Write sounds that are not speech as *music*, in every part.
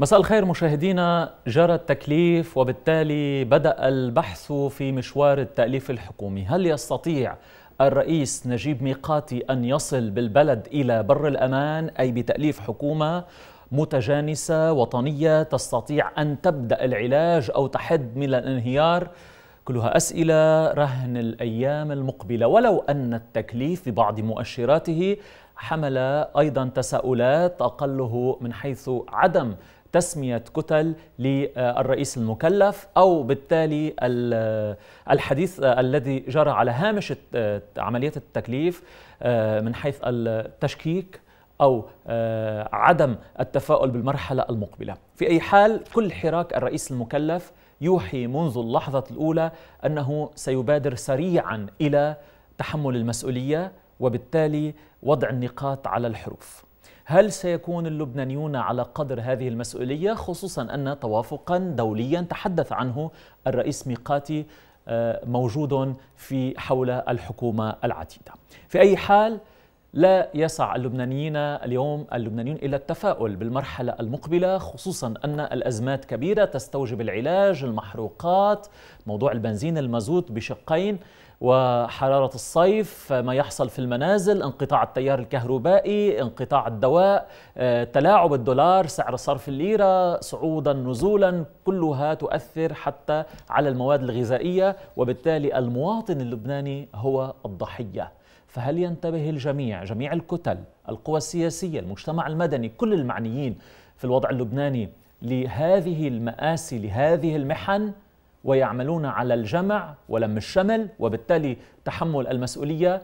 مساء الخير مشاهدينا جرى التكليف وبالتالي بدأ البحث في مشوار التأليف الحكومي هل يستطيع الرئيس نجيب ميقاتي أن يصل بالبلد إلى بر الأمان أي بتأليف حكومة متجانسة وطنية تستطيع أن تبدأ العلاج أو تحد من الانهيار كلها أسئلة رهن الأيام المقبلة ولو أن التكليف ببعض مؤشراته حمل أيضا تساؤلات أقله من حيث عدم تسمية كتل للرئيس المكلف أو بالتالي الحديث الذي جرى على هامش عملية التكليف آه، من حيث التشكيك أو آه، عدم التفاؤل بالمرحلة المقبلة في أي حال كل حراك الرئيس المكلف يوحي منذ اللحظة الأولى أنه سيبادر سريعا إلى تحمل المسؤولية وبالتالي وضع النقاط على الحروف هل سيكون اللبنانيون على قدر هذه المسؤولية خصوصا أن توافقا دوليا تحدث عنه الرئيس ميقاتي آه، موجود في حول الحكومة العتيدة في أي حال لا يسع اللبنانيين اليوم اللبنانيون الى التفاؤل بالمرحله المقبله خصوصا ان الازمات كبيره تستوجب العلاج، المحروقات، موضوع البنزين المازوت بشقين، وحرارة الصيف ما يحصل في المنازل انقطاع التيار الكهربائي انقطاع الدواء آه، تلاعب الدولار سعر صرف الليرة صعودا نزولا كلها تؤثر حتى على المواد الغذائية وبالتالي المواطن اللبناني هو الضحية فهل ينتبه الجميع جميع الكتل القوى السياسية المجتمع المدني كل المعنيين في الوضع اللبناني لهذه المآسي لهذه المحن ويعملون على الجمع ولم الشمل وبالتالي تحمل المسؤولية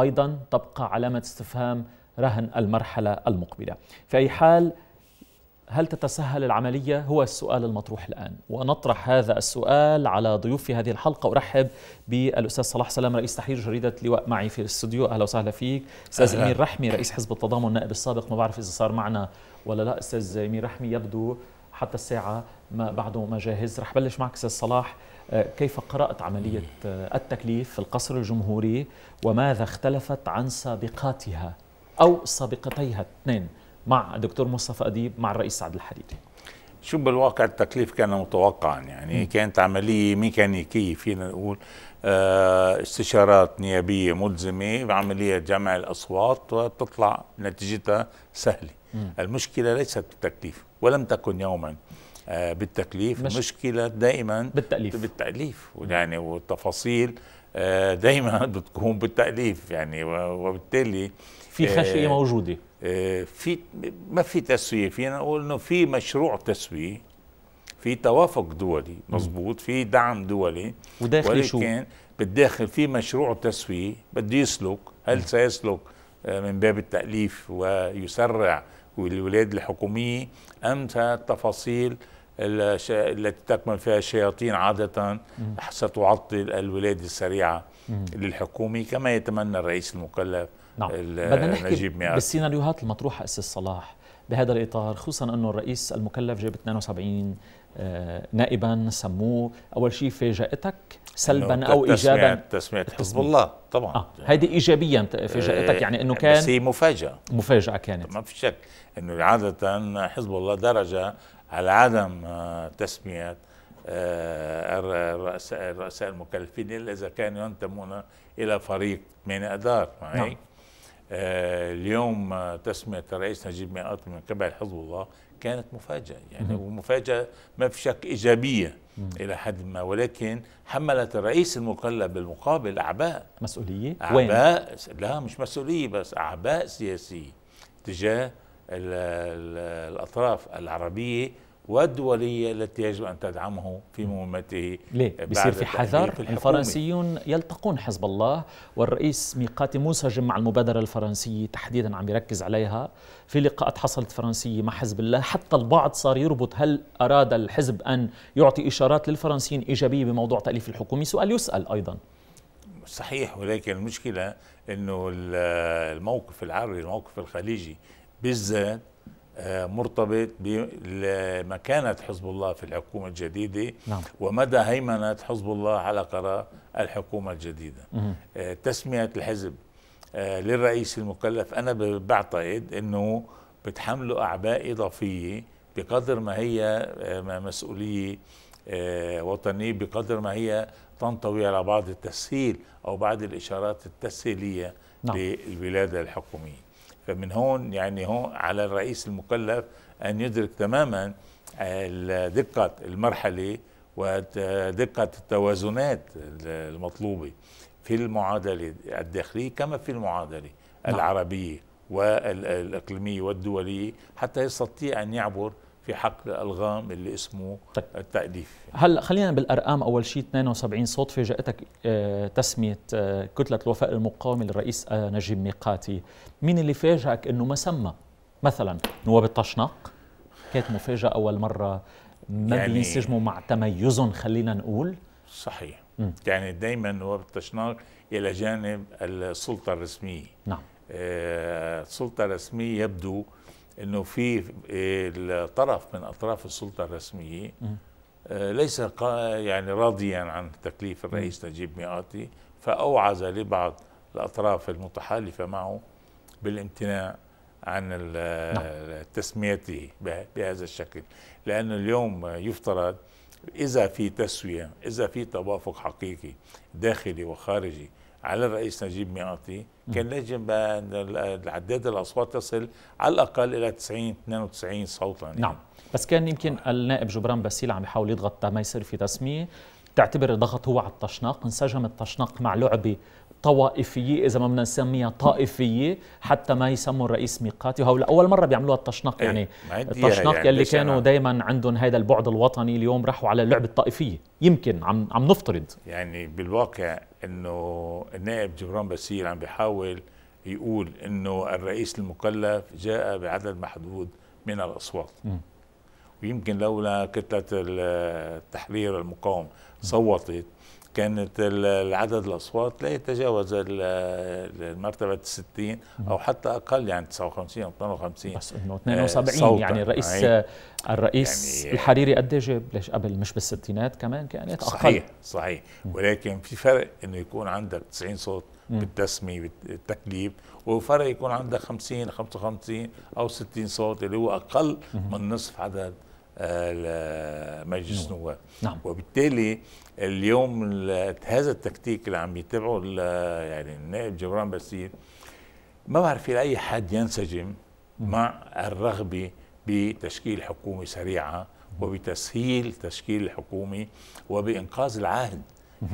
أيضا تبقى علامة استفهام رهن المرحلة المقبلة في أي حال هل تتسهل العملية؟ هو السؤال المطروح الآن ونطرح هذا السؤال على ضيوف في هذه الحلقة أرحب بالأستاذ صلاح سلام رئيس تحرير جريدة لواء معي في الاستوديو أهلا وسهلا فيك أستاذ أمير رحمي رئيس حزب التضامن النائب السابق ما بعرف إذا صار معنا ولا لا أستاذ أمير رحمي يبدو حتى الساعة ما بعده ما جاهز رح بلش معك سيد صلاح آه، كيف قرأت عملية آه، التكليف في القصر الجمهوري وماذا اختلفت عن سابقاتها أو سابقتيها الاثنين مع الدكتور مصطفى أديب مع الرئيس سعد الحريري شو بالواقع التكليف كان متوقعا يعني كانت عملية ميكانيكية فينا نقول آه، استشارات نيابية ملزمة بعملية جمع الأصوات وتطلع نتيجتها سهلة المشكله ليست بالتكليف ولم تكن يوما آه، بالتكليف مش المشكله دائما بالتأليف بالتأليف يعني والتفاصيل آه، دائما *laughs* بتكون بالتأليف يعني وبالتالي في آه، خشية موجودة في ما في تسوية فينا نقول انه في مشروع تسوية في توافق دولي مزبوط في دعم دولي وداخلي شو؟ بالداخل في مشروع تسوية بده يسلك هل سيسلك من باب التأليف ويسرع والولايات الحكومية أمتى التفاصيل التي تكمن فيها الشياطين عادة ستعطل الولادة السريعة للحكومة كما يتمنى الرئيس المكلف نعم. بدنا نحكي بالسيناريوهات المطروحة أسس صلاح بهذا الإطار خصوصا أنه الرئيس المكلف جاب 72 آه، نائبا سموه اول شيء فاجاتك سلبا او ايجابا تسميه حزب الله طبعا آه. هيدي ايجابيا فاجاتك يعني انه كان بس هي مفاجاه مفاجاه كانت ما في شك انه عاده حزب الله درج على عدم آه، تسميه آه، الرؤساء الرؤساء المكلفين الا اذا كانوا ينتمون الى فريق من ادار معي نعم. اليوم تسميه الرئيس نجيب مئات من قبل حزب الله كانت مفاجأة يعني ومفاجأة ما في شك إيجابية إلى حد ما ولكن حملت الرئيس المقلب بالمقابل أعباء مسؤولية أعباء وين؟ لا مش مسؤولية بس أعباء سياسية تجاه الأطراف العربية والدولية التي يجب أن تدعمه في مهمته ليه؟ بصير في حذر في الفرنسيون يلتقون حزب الله والرئيس ميقاتي منسجم مع المبادرة الفرنسية تحديدا عم يركز عليها في لقاءات حصلت فرنسية مع حزب الله حتى البعض صار يربط هل أراد الحزب أن يعطي إشارات للفرنسيين إيجابية بموضوع تأليف الحكومي سؤال يسأل أيضا صحيح ولكن المشكلة أنه الموقف العربي الموقف الخليجي بالذات مرتبط بمكانة حزب الله في الحكومة الجديدة نعم. ومدى هيمنة حزب الله على قرار الحكومة الجديدة مم. آه، تسمية الحزب آه، للرئيس المكلف أنا بعتقد أنه بتحمله أعباء إضافية بقدر ما هي آه، مسؤولية وطنية بقدر ما هي تنطوي على بعض التسهيل أو بعض الإشارات التسهيلية نعم. للولادة الحكومية فمن هون يعني هون على الرئيس المكلف أن يدرك تماما دقة المرحلة ودقة التوازنات المطلوبة في المعادلة الداخلية كما في المعادلة نعم. العربية والإقليمية والدولية حتى يستطيع أن يعبر في حقل الالغام اللي اسمه طيب. التاليف هلا خلينا بالارقام اول شيء 72 صوت فاجاتك آه، تسميه آه، كتله الوفاء المقاومه للرئيس آه، نجيب ميقاتي مين اللي فاجئك انه ما سمى مثلا نواب الطشنق كانت مفاجاه اول مره ما يعني بينسجموا مع تميزهم خلينا نقول صحيح م. يعني دائما نواب الطشنق الى جانب السلطه الرسميه نعم السلطه الرسميه يبدو انه في إيه، الطرف من اطراف السلطه الرسميه آه، ليس يعني راضيا عن تكليف الرئيس نجيب مئاتي فاوعز لبعض الاطراف المتحالفه معه بالامتناع عن نعم. تسميته بهذا الشكل لأنه اليوم يفترض إذا في تسوية إذا في توافق حقيقي داخلي وخارجي على الرئيس نجيب مئاتي كان يجب أن عداد الأصوات تصل على الأقل إلى 90 92 صوتا يعني. نعم بس كان يمكن النائب جبران باسيل عم يحاول يضغط ما يصير في تسمية تعتبر الضغط هو على الطشناق انسجم الطشناق مع لعبة طوائفية إذا ما بدنا نسميها طائفية حتى ما يسموا الرئيس ميقاتي وهو لأول مرة بيعملوها الطشناق إيه، يعني الطشناق يعني يلي كانوا دائما عندهم هذا البعد الوطني اليوم راحوا على اللعبة الطائفية يمكن عم عم نفترض يعني بالواقع انه النائب جبران باسيل عم بيحاول يقول انه الرئيس المكلف جاء بعدد محدود من الاصوات م. ويمكن لولا كتله التحرير المقاومه صوتت كانت العدد الاصوات لا يتجاوز المرتبه 60 او حتى اقل يعني 59 او 58 بس انه 72 آه، يعني الرئيس هي. إيه؟ الرئيس يعني الحريري قد إيه جاب ليش قبل مش بالستينات كمان كانت اقل صحيح صحيح ولكن في فرق انه يكون عندك 90 صوت بالتسميه بالتكليف وفرق يكون عندك 50 55 او 60 صوت اللي هو اقل من نصف عدد آه، مجلس النواب نعم. وبالتالي اليوم هذا التكتيك اللي عم يتبعه يعني النائب جبران باسيل ما بعرف في اي حد ينسجم مع الرغبه بتشكيل حكومه سريعه وبتسهيل تشكيل الحكومه وبانقاذ العهد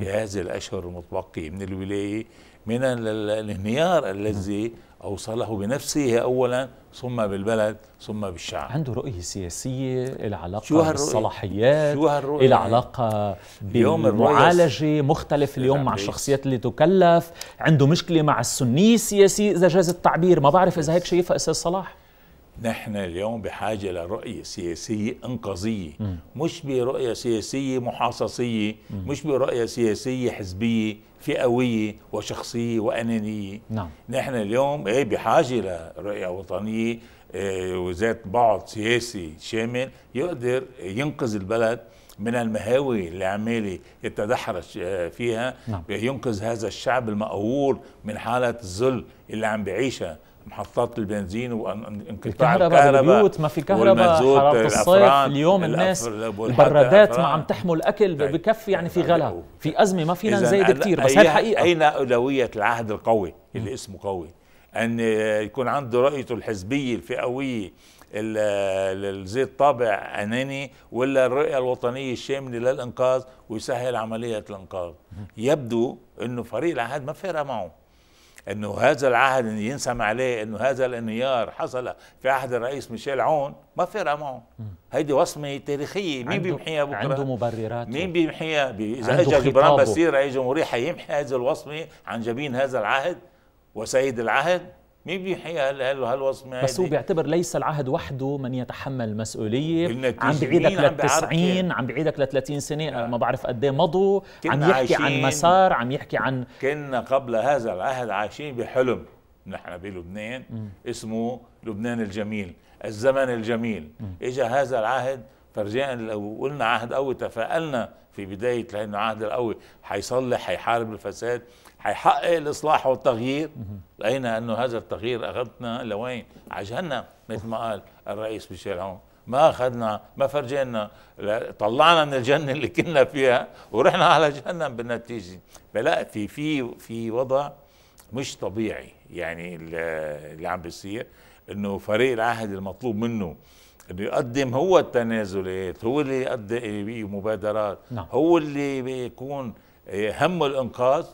في هذه الاشهر المتبقيه من الولايه من الانهيار الذي أوصله بنفسه أولا ثم بالبلد ثم بالشعب عنده رؤية سياسية العلاقة شو بالصلاحيات شو هالرؤية العلاقة بالمعالجة مختلف اليوم مع الشخصيات اللي تكلف عنده مشكلة مع السنية السياسية إذا جاز التعبير ما بعرف إذا هيك شايفها أستاذ صلاح نحن اليوم بحاجة لرؤية سياسية انقاذية مش برؤية سياسية محاصصية مم. مش برؤية سياسية حزبية فئوية وشخصية وأنانية نعم. نحن اليوم ايه بحاجة لرؤية وطنية إيه، وذات بعد سياسي شامل يقدر ينقذ البلد من المهاوي اللي عمالي يتدحرج آه، فيها نعم. ينقذ هذا الشعب المأوور من حالة الذل اللي عم بعيشها محطات البنزين وانقطاع الكهرباء بالبيوت ما في كهرباء حراره الصيف اليوم الناس البرادات ما عم تحمل اكل بكف بكفي يعني في غلا في ازمه ما فينا نزيد كثير بس هي الحقيقه اين اولويه العهد القوي اللي اسمه قوي ان يكون عنده رؤيته الحزبيه الفئويه الزيت طابع اناني ولا الرؤيه الوطنيه الشامله للانقاذ ويسهل عمليه الانقاذ يبدو انه فريق العهد ما فارق معه انه هذا العهد إن ينسم عليه انه هذا الانهيار حصل في عهد الرئيس ميشيل عون ما فرق معه هيدي وصمه تاريخيه مين بيمحيها بكره عنده مبررات مين بيمحيها اذا اجى جبران بسير رئيس جمهوريه حيمحي هذه الوصمه عن جبين هذا العهد وسيد العهد مين بيحيي هالوصف بس هو بيعتبر ليس العهد وحده من يتحمل المسؤوليه عم بعيدك لل 90 عم بعيدك ل 30 سنه آه. ما بعرف قد ايه مضوا عم يحكي عن مسار عم يحكي عن كنا قبل هذا العهد عايشين بحلم نحن بلبنان اسمه لبنان الجميل الزمن الجميل اجى هذا العهد فرجاء لو قلنا عهد قوي تفائلنا في بدايه لان العهد القوي هيصلح هيحارب الفساد هيحقق الاصلاح والتغيير لقينا انه هذا التغيير اخذنا لوين؟ عجلنا مثل ما قال الرئيس ميشيل عون ما اخذنا ما فرجينا طلعنا من الجنه اللي كنا فيها ورحنا على جهنم بالنتيجه فلا في في في وضع مش طبيعي يعني اللي عم بيصير انه فريق العهد المطلوب منه بده يقدم هو التنازلات هو اللي يقدم مبادرات نعم. هو اللي بيكون همه الانقاذ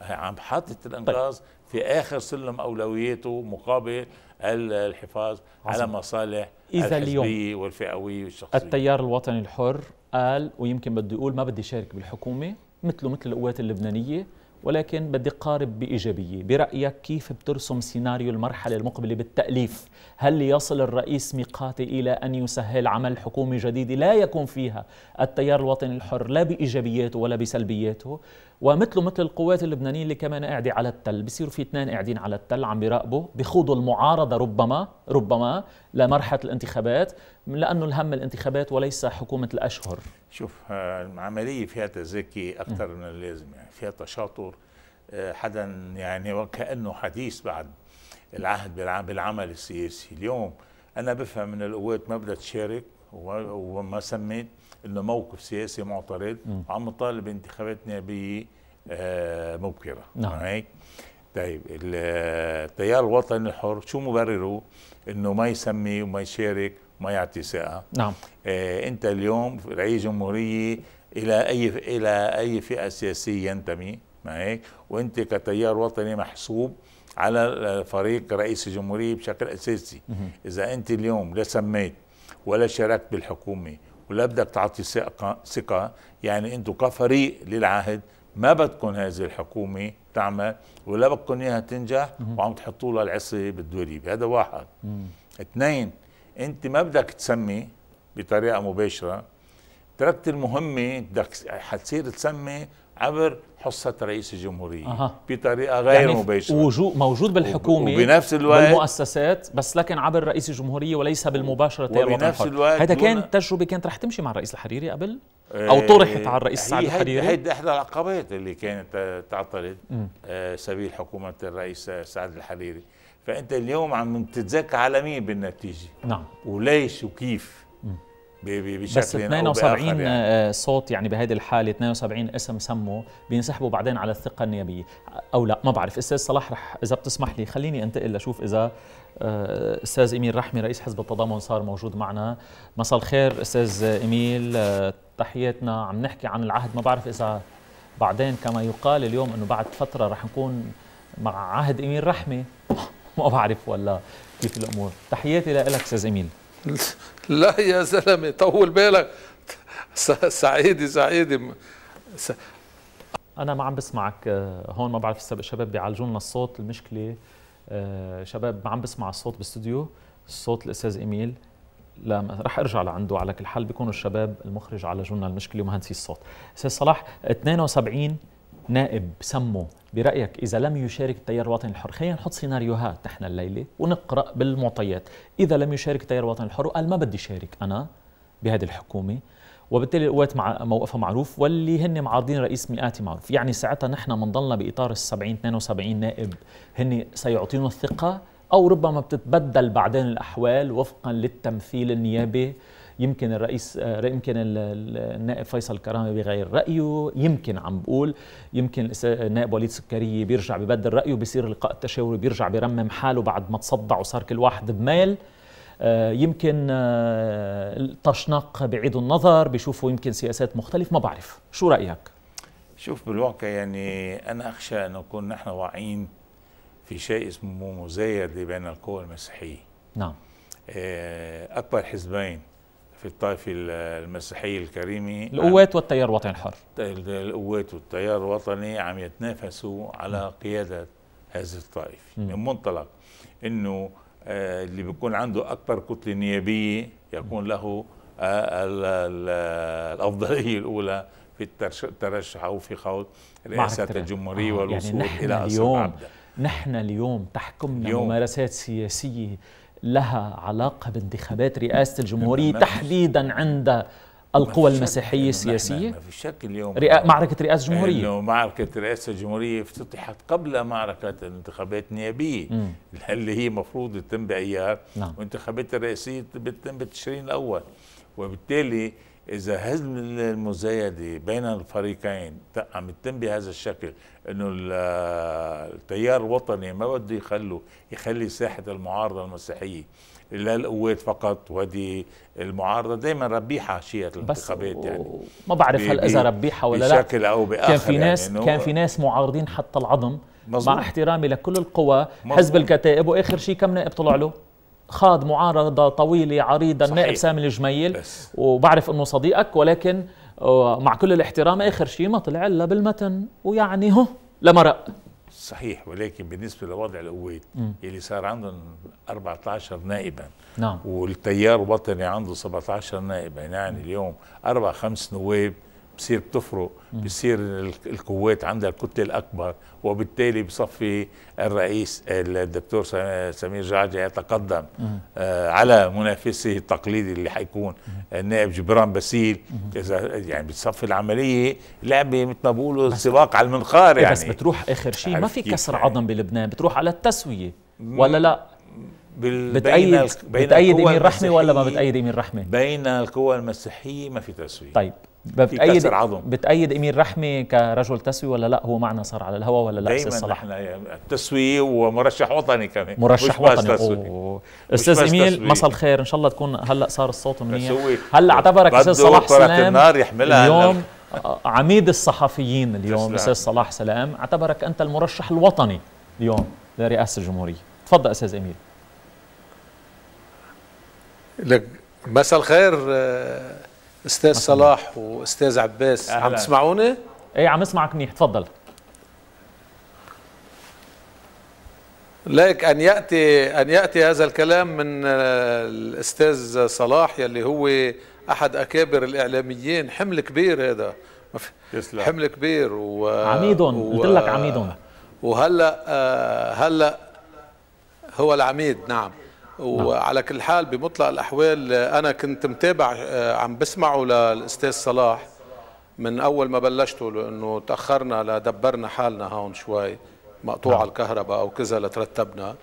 عم حاطط طيب. الانقاذ طيب. في اخر سلم اولوياته مقابل الحفاظ عزم. على مصالح إذا اليوم والفئويه والشخصيه التيار الوطني الحر قال ويمكن بده يقول ما بدي شارك بالحكومه مثله مثل القوات اللبنانيه ولكن بدي قارب بإيجابية برأيك كيف بترسم سيناريو المرحلة المقبلة بالتأليف هل يصل الرئيس ميقاتي إلى أن يسهل عمل حكومة جديدة لا يكون فيها التيار الوطني الحر لا بإيجابياته ولا بسلبياته ومثله مثل القوات اللبنانيه اللي كمان قاعدة على التل بصيروا في اثنين قاعدين على التل عم بيراقبوا بيخوضوا المعارضة ربما ربما لمرحلة الانتخابات لأنه الهم الانتخابات وليس حكومة الأشهر شوف آه، العملية فيها تزكي أكثر من اللازم يعني فيها تشاطر آه، حدا يعني وكأنه حديث بعد العهد بالعمل السياسي اليوم أنا بفهم من القوات ما بدها تشارك وما سميت انه موقف سياسي معترض وعم يطالب بانتخابات نيابيه مبكره نعم. نعم هيك طيب التيار آه، الوطني الحر شو مبرره انه ما يسمي وما يشارك وما يعطي ثقه نعم آه انت اليوم رئيس جمهوريه الى اي الى اي فئه سياسيه ينتمي ما هيك وانت كتيار وطني محسوب على فريق رئيس الجمهوريه بشكل اساسي اذا انت اليوم لا سميت ولا شاركت بالحكومه ولا بدك تعطي ثقة يعني انتم كفريق للعهد ما بدكم هذه الحكومة تعمل ولا بدكم اياها تنجح وعم تحطوا لها العصي بالدوليب هذا واحد اثنين انت ما بدك تسمي بطريقة مباشرة تركت المهمة بدك حتصير تسمي عبر حصة رئيس الجمهورية أه. بطريقة غير يعني مباشرة موجود بالحكومة وبنفس الوقت بالمؤسسات بس لكن عبر رئيس الجمهورية وليس بالمباشرة وبنفس الوقت هذا كان تجربة كانت رح تمشي مع الرئيس الحريري قبل إيه، أو طرحت على الرئيس سعد الحريري هي إحدى العقبات اللي كانت تعترض آه، سبيل حكومة الرئيس سعد الحريري فأنت اليوم عم تتذكر على مين بالنتيجة نعم وليش وكيف بشكل بس 72 يعني. آه، صوت يعني بهذه الحاله 72 اسم سموا بينسحبوا بعدين على الثقه النيابيه او لا ما بعرف استاذ صلاح رح اذا بتسمح لي خليني انتقل لشوف اذا آه، استاذ اميل رحمي رئيس حزب التضامن صار موجود معنا مساء الخير استاذ اميل آه، تحياتنا عم نحكي عن العهد ما بعرف اذا بعدين كما يقال اليوم انه بعد فتره رح نكون مع عهد اميل رحمي *laughs* ما بعرف ولا كيف الامور تحياتي لك استاذ اميل *laughs* لا يا زلمه طول بالك سعيدي سعيدي س... انا ما عم بسمعك آه، هون ما بعرف الشباب بيعالجوا لنا الصوت المشكله آه، شباب ما عم بسمع الصوت بالاستوديو صوت الاستاذ ايميل لا رح ارجع لعنده على كل حال بيكونوا الشباب المخرج عالجوا لنا المشكله ومهندسي الصوت استاذ صلاح 72 نائب سمه برأيك إذا لم يشارك التيار الوطني الحر خلينا نحط سيناريوهات نحن الليلة ونقرأ بالمعطيات إذا لم يشارك التيار الوطني الحر قال ما بدي شارك أنا بهذه الحكومة وبالتالي القوات مع موقفها معروف واللي هن معارضين رئيس مئاتي معروف يعني ساعتها نحن بنضلنا بإطار ال 70 72 نائب هن سيعطينا الثقة أو ربما بتتبدل بعدين الأحوال وفقا للتمثيل النيابي يمكن الرئيس آه، يمكن النائب فيصل كرامه بغير رايه يمكن عم بقول يمكن النائب وليد سكري بيرجع ببدل رايه بيصير لقاء التشاوري بيرجع برمم حاله بعد ما تصدع وصار كل واحد بميل آه، يمكن آه، الطشنق بعيد النظر بيشوفوا يمكن سياسات مختلفة ما بعرف شو رأيك؟ شوف بالواقع يعني أنا أخشى أن نكون نحن واعيين في شيء اسمه مزايد بين القوى المسيحية نعم أكبر حزبين في الطائف المسيحي الكريمي القوات والتيار الوطني الحر القوات والتيار الوطني عم يتنافسوا على قيادة هذه الطائفة من منطلق أنه آه، اللي بيكون عنده أكبر كتلة نيابية يكون له آه، الأفضلية الأولى في الترشح أو في خوض رئاسة الجمهورية آه، يعني والوصول يعني نحن إلى اليوم نحن اليوم تحكمنا اليوم ممارسات سياسية لها علاقة بانتخابات رئاسة الجمهورية تحديدا عند القوى المسيحية السياسية ما في شك اليوم رئا... معركة رئاسة الجمهورية إنه معركة رئاسة الجمهورية افتتحت قبل معركة الانتخابات النيابية اللي هي مفروض تتم بأيار نعم. وانتخابات الرئاسية بتتم بتشرين الأول وبالتالي إذا هزم المزايدة بين الفريقين عم يتم بهذا الشكل إنه التيار الوطني ما بده يخلوا يخلي ساحة المعارضة المسيحية للقوات فقط وهذه المعارضة دائما ربيحة شيء الانتخابات بس يعني ما بعرف هل إذا ربيحة ولا لا بشكل أو بآخر كان في يعني ناس يعني كان في ناس معارضين حتى العظم مع احترامي لكل القوى مزبوط. حزب الكتائب واخر شيء كم نائب طلع له خاض معارضة طويلة عريضة صحيح. النائب سامي الجميل بس. وبعرف أنه صديقك ولكن آه، مع كل الاحترام آخر شيء ما طلع إلا بالمتن ويعني هو لمرق صحيح ولكن بالنسبة لوضع القوات اللي صار عندهم 14 نائبا نعم والتيار الوطني عنده 17 نائبا يعني اليوم أربع خمس نواب بصير بتفرق بصير القوات عندها الكتله الاكبر وبالتالي بصفي الرئيس الدكتور سمير جعجع يتقدم آه، على منافسه التقليدي اللي حيكون النائب آه، جبران باسيل اذا يعني بتصفي العمليه لعبه مثل ما بيقولوا سباق على المنقار إيه، يعني بس بتروح اخر شيء ما في كسر يعني. عظم بلبنان بتروح على التسويه ولا لا بتأيد بتأيد يمين رحمه ولا ما بتأيد يمين رحمه؟ بين القوى المسيحية ما في تسوية طيب بتأيد عظم بتأيد أمير رحمه كرجل تسوية ولا لا هو معنا صار على الهواء ولا لا أستاذ صلاح؟ دايما تسوية ومرشح وطني كمان مرشح وطني أستاذ أمير مساء الخير إن شاء الله تكون هلا صار الصوت منيح هلا اعتبرك أستاذ صلاح سلام النار يحملها اليوم *laughs* عميد الصحفيين اليوم أستاذ صلاح سلام اعتبرك أنت المرشح الوطني اليوم لرئاسة الجمهورية تفضل أستاذ أمير لك مساء الخير آه، استاذ صلاح واستاذ عباس أهلا. عم تسمعوني؟ ايه عم اسمعك منيح تفضل لك ان ياتي ان ياتي هذا الكلام من آه، الاستاذ صلاح يلي هو احد اكابر الاعلاميين حمل كبير هذا حمل كبير و عميدهم و... قلت لك عميدهم وهلا آه، هلا هو العميد نعم نعم. وعلى كل حال بمطلق الاحوال انا كنت متابع آه، عم بسمعه للاستاذ صلاح من اول ما بلشته لانه تاخرنا لدبرنا حالنا هون شوي مقطوعه نعم. الكهرباء او كذا لترتبنا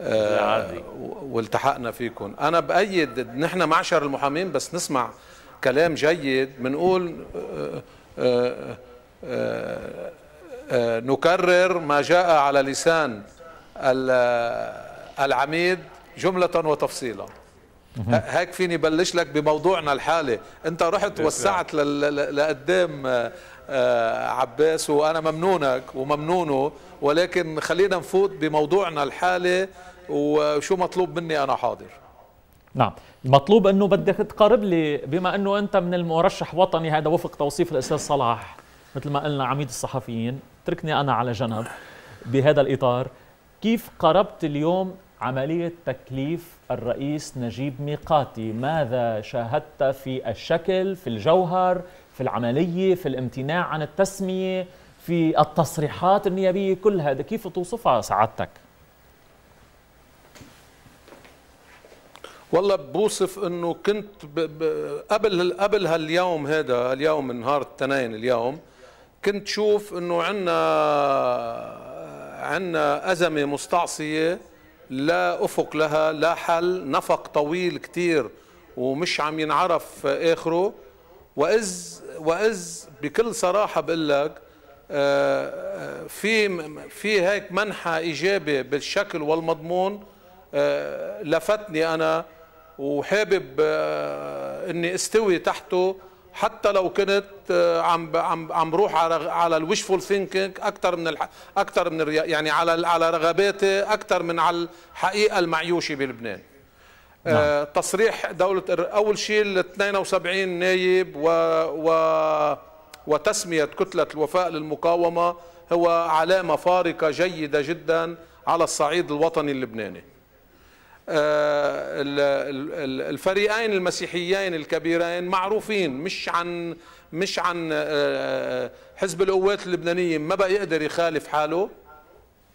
آه، عادي. والتحقنا فيكم انا بايد نحن معشر المحامين بس نسمع كلام جيد بنقول آه، نكرر ما جاء على لسان العميد جملة وتفصيلا هيك فيني بلش لك بموضوعنا الحالي انت رحت وسعت لقدام آه، آه، عباس وانا ممنونك وممنونه ولكن خلينا نفوت بموضوعنا الحالي وشو مطلوب مني انا حاضر نعم المطلوب انه بدك تقارب لي بما انه انت من المرشح وطني هذا وفق توصيف الاستاذ صلاح مثل ما قلنا عميد الصحفيين تركني انا على جنب بهذا الاطار كيف قربت اليوم عملية تكليف الرئيس نجيب ميقاتي ماذا شاهدت في الشكل في الجوهر في العملية في الامتناع عن التسمية في التصريحات النيابية كل هذا كيف توصفها سعادتك والله بوصف انه كنت ب... ب... قبل قبل هاليوم هذا اليوم نهار التنين اليوم كنت شوف انه عندنا عندنا ازمه مستعصيه لا أفق لها لا حل نفق طويل كتير ومش عم ينعرف آخره وإز, وإز بكل صراحة بقول لك آه، آه، في في هيك منحة إيجابي بالشكل والمضمون آه، لفتني أنا وحابب أني استوي تحته حتى لو كنت آه، عم عم عم بروح على على الوشفول ثينكينج اكثر من اكثر من يعني على على رغباتي اكثر من على الحقيقه المعيوشه بلبنان آه، نعم. تصريح دولة أول شيء ال 72 نايب و... و... وتسمية كتلة الوفاء للمقاومة هو علامة فارقة جيدة جدا على الصعيد الوطني اللبناني آه، الفريقين المسيحيين الكبيرين معروفين مش عن مش عن آه، حزب القوات اللبنانيه ما بقى يقدر يخالف حاله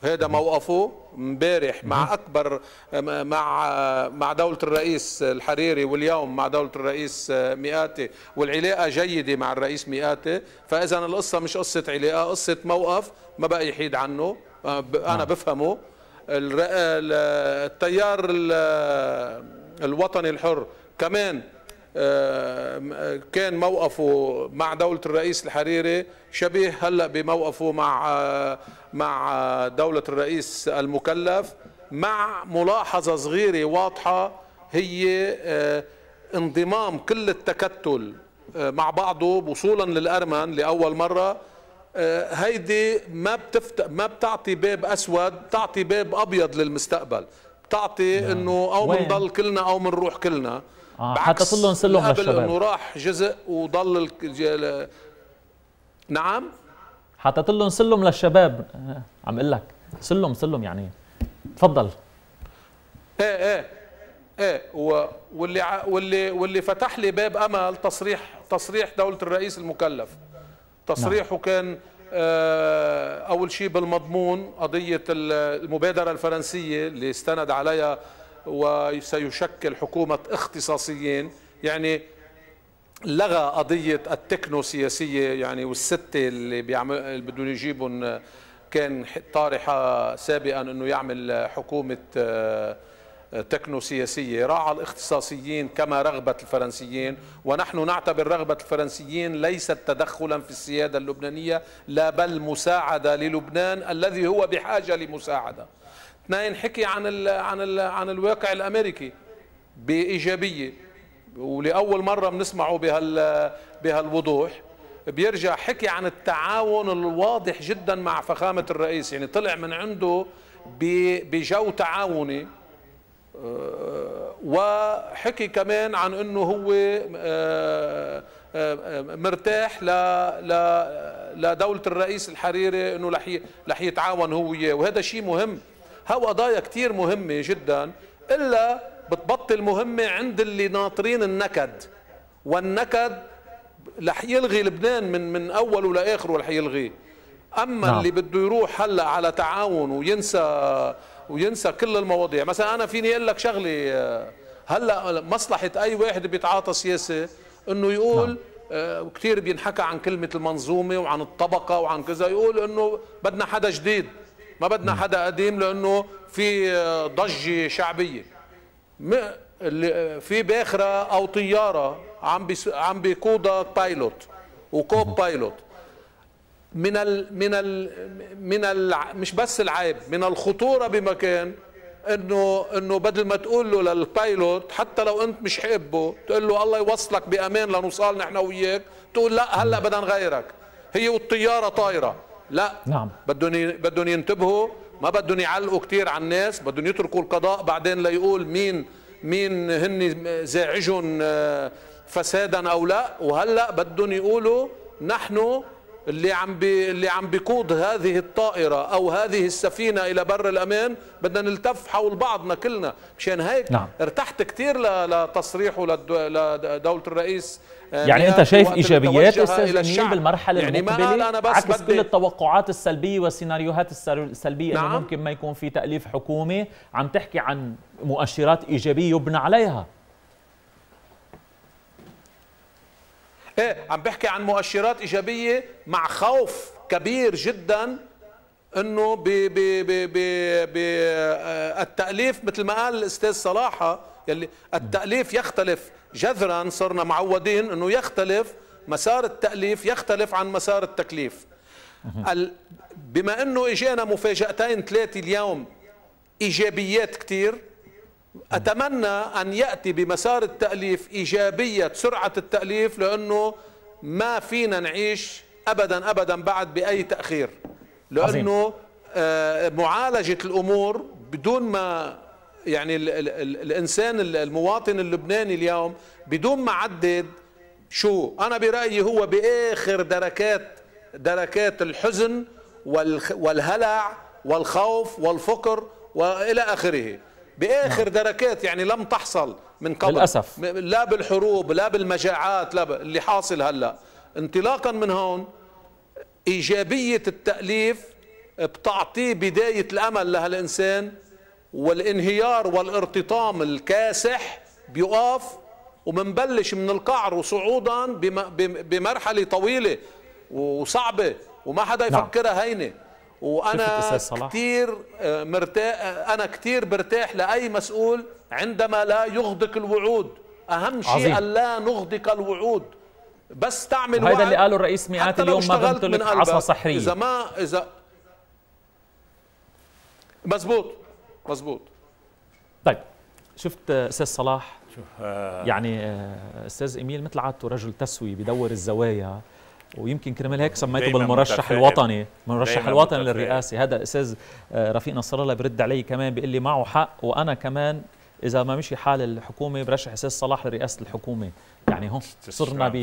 هذا موقفه امبارح مع اكبر مع آه، مع دوله الرئيس الحريري واليوم مع دوله الرئيس مئاتي والعلاقه جيده مع الرئيس مئاتي فاذا القصه مش قصه علاقه قصه موقف ما بقى يحيد عنه انا نعم. بفهمه التيار الوطني الحر كمان كان موقفه مع دولة الرئيس الحريري شبيه هلأ بموقفه مع آه، مع آه، دولة الرئيس المكلف مع ملاحظة صغيرة واضحة هي آه، انضمام كل التكتل مع بعضه وصولا للأرمن لأول مرة آه، هيدي ما بتفت... ما بتعطي باب اسود بتعطي باب ابيض للمستقبل بتعطي نعم. انه او بنضل كلنا او بنروح كلنا آه حتى طلهم سلهم للشباب قبل انه راح جزء وضل الجل... نعم حتى طلهم سلم للشباب عم اقول لك سلم سلم يعني تفضل ايه ايه ايه و... واللي ع... واللي واللي فتح لي باب امل تصريح تصريح دوله الرئيس المكلف تصريحه نعم. كان آه، أول شيء بالمضمون قضية المبادرة الفرنسية اللي استند عليها وسيشكل حكومة اختصاصيين يعني لغى قضية التكنو سياسية يعني والستة اللي بيعمل بدهم يجيبهم آه، كان طارحة سابقا أنه يعمل حكومة آه، تكنو سياسية راعى الاختصاصيين كما رغبة الفرنسيين ونحن نعتبر رغبة الفرنسيين ليست تدخلا في السيادة اللبنانية لا بل مساعدة للبنان الذي هو بحاجة لمساعدة اثنين حكي عن ال عن الـ عن الواقع الامريكي بايجابيه ولاول مره بنسمعه بهال بهالوضوح بيرجع حكي عن التعاون الواضح جدا مع فخامه الرئيس يعني طلع من عنده بجو تعاوني وحكي كمان عن انه هو آه، آه، آه، مرتاح ل لدولة الرئيس الحريري انه رح رح يتعاون هو وياه وهذا شيء مهم هو قضايا كثير مهمة جدا الا بتبطل مهمة عند اللي ناطرين النكد والنكد رح يلغي لبنان من من اوله لاخره رح يلغيه اما نعم. اللي بده يروح هلا على تعاون وينسى وينسى كل المواضيع مثلا انا فيني اقول لك شغله هلا مصلحه اي واحد بيتعاطى سياسه انه يقول نعم. آه، كثير بينحكى عن كلمه المنظومه وعن الطبقه وعن كذا يقول انه بدنا حدا جديد ما بدنا نعم. حدا قديم لانه في آه، ضجه شعبيه آه، في باخره او طياره عم عم بيقودها بايلوت وكوب بايلوت نعم. من ال من ال من ال مش بس العيب من الخطوره بمكان انه انه بدل ما تقول له للبايلوت حتى لو انت مش حابه تقول له الله يوصلك بامان لنوصل نحن وياك تقول لا هلا بدنا نغيرك هي والطياره طايره لا نعم بدهم بدهم ينتبهوا ما بدهم يعلقوا كثير على الناس بدهم يتركوا القضاء بعدين ليقول مين مين هن زاعجهم آه، فسادا او لا وهلا بدهم يقولوا نحن اللي عم بي اللي عم بيقود هذه الطائره او هذه السفينه الى بر الامان بدنا نلتف حول بعضنا كلنا مشان هيك نعم. ارتحت كثير لتصريحه لدوله الرئيس آه، يعني انت شايف ايجابيات استاذ بالمرحله يعني المقبله ما أنا بس عكس بدي. كل التوقعات السلبيه والسيناريوهات السلبيه نعم. انه ممكن ما يكون في تاليف حكومي عم تحكي عن مؤشرات ايجابيه يبنى عليها ايه عم بحكي عن مؤشرات ايجابيه مع خوف كبير جدا انه ب ب ب ب ب التاليف مثل ما قال الاستاذ صلاحه يلي التاليف يختلف جذرا صرنا معودين انه يختلف مسار التاليف يختلف عن مسار التكليف بما انه اجينا مفاجاتين ثلاثه اليوم ايجابيات كثير أتمنى أن يأتي بمسار التأليف إيجابية سرعة التأليف لأنه ما فينا نعيش أبدا أبدا بعد بأي تأخير لأنه عظيم. آه، معالجة الأمور بدون ما يعني الـ الـ الـ الإنسان المواطن اللبناني اليوم بدون ما عدد شو أنا برأيي هو بآخر دركات دركات الحزن والهلع والخوف والفقر وإلى آخره باخر نعم. دركات يعني لم تحصل من قبل للاسف لا بالحروب لا بالمجاعات لا ب... اللي حاصل هلا انطلاقا من هون ايجابيه التاليف بتعطيه بدايه الامل لهالانسان والانهيار والارتطام الكاسح بيقاف ومنبلش من القعر وصعودا بمرحله طويله وصعبه وما حدا نعم. يفكرها هينه وانا كثير آه، مرتاح آه، انا كثير برتاح لاي مسؤول عندما لا يغدق الوعود اهم شيء ان لا نغدق الوعود بس تعمل هذا اللي قاله الرئيس مئات اليوم ما قلت لك عصا صحريه اذا ما اذا مزبوط مزبوط طيب شفت استاذ صلاح شوف آه، يعني استاذ ايميل مثل عادته رجل تسوي بدور الزوايا ويمكن كرمال هيك سميته بالمرشح الوطني المرشح الوطني للرئاسه هذا الاستاذ آه، رفيق نصر الله برد علي كمان بيقول لي معه حق وانا كمان اذا ما مشي حال الحكومه برشح استاذ صلاح لرئاسه الحكومه يعني هون صرنا ب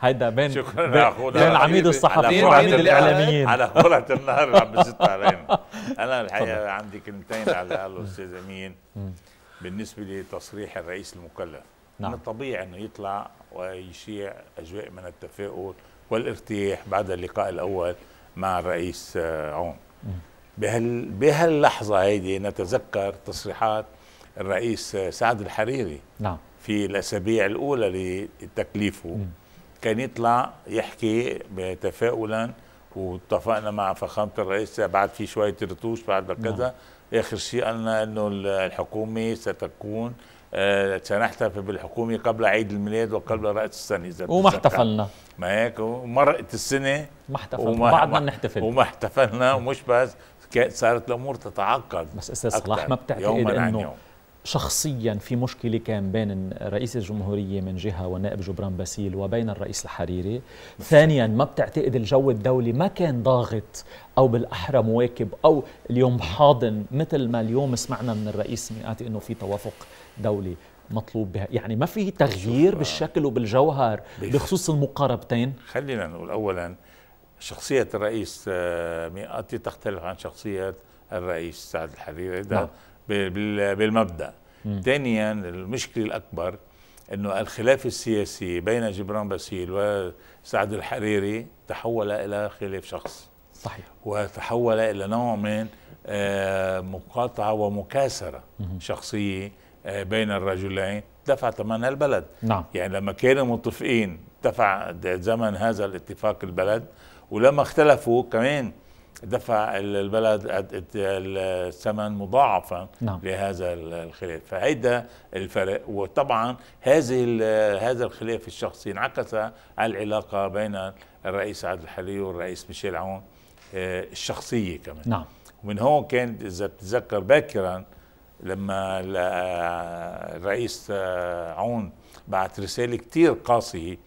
هيدا بين شكرا بين عميد الصحفيين وعميد الاعلاميين على قولة النهر اللي عم بزت علينا *laughs* انا الحقيقه عندي كلمتين على قاله الاستاذ امين بالنسبه لتصريح الرئيس المكلف نعم. من الطبيعي انه يطلع ويشيع اجواء من التفاؤل والارتياح بعد اللقاء الأول مع الرئيس آه، عون بهال بهاللحظة هيدي نتذكر تصريحات الرئيس آه، سعد الحريري نعم في الأسابيع الأولى لتكليفه كان يطلع يحكي تفاؤلا واتفقنا مع فخامة الرئيس بعد في شوية رتوش بعد نعم. كذا آخر شيء قالنا أنه الحكومة ستكون آه، سنحتفل بالحكومة قبل عيد الميلاد وقبل رأس السنة إذا وما احتفلنا ما هيك ومرقت السنة ما احتفلنا وما بعدنا نحتفل وما احتفلنا ومش بس صارت الأمور تتعقد بس أستاذ صلاح ما بتعتقد إنه شخصيا في مشكله كان بين رئيس الجمهوريه من جهه والنائب جبران باسيل وبين الرئيس الحريري ثانيا ما بتعتقد الجو الدولي ما كان ضاغط او بالاحرى مواكب او اليوم حاضن مثل ما اليوم سمعنا من الرئيس مئاتي انه في توافق دولي مطلوب بها يعني ما في تغيير آه، بالشكل وبالجوهر بخصوص المقاربتين خلينا نقول أولا شخصية الرئيس آه، مئاتي تختلف عن شخصية الرئيس سعد الحريري ده نعم. بالمبدأ ثانيا المشكلة الأكبر أنه الخلاف السياسي بين جبران باسيل وسعد الحريري تحول إلى خلاف شخصي صحيح وتحول إلى نوع من آه، مقاطعة ومكاسرة شخصية آه، بين الرجلين دفع ثمنها البلد نعم. يعني لما كانوا متفقين دفع زمن هذا الاتفاق البلد ولما اختلفوا كمان دفع البلد الثمن مضاعفا نعم. لهذا الخلاف فهيدا الفرق وطبعا هذه هذا الخلاف الشخصي انعكس على العلاقه بين الرئيس عبد الحليم والرئيس ميشيل عون آه، الشخصيه كمان نعم ومن هون كان اذا بتتذكر باكرا لما الرئيس آه، عون بعت رسالة كتير قاسية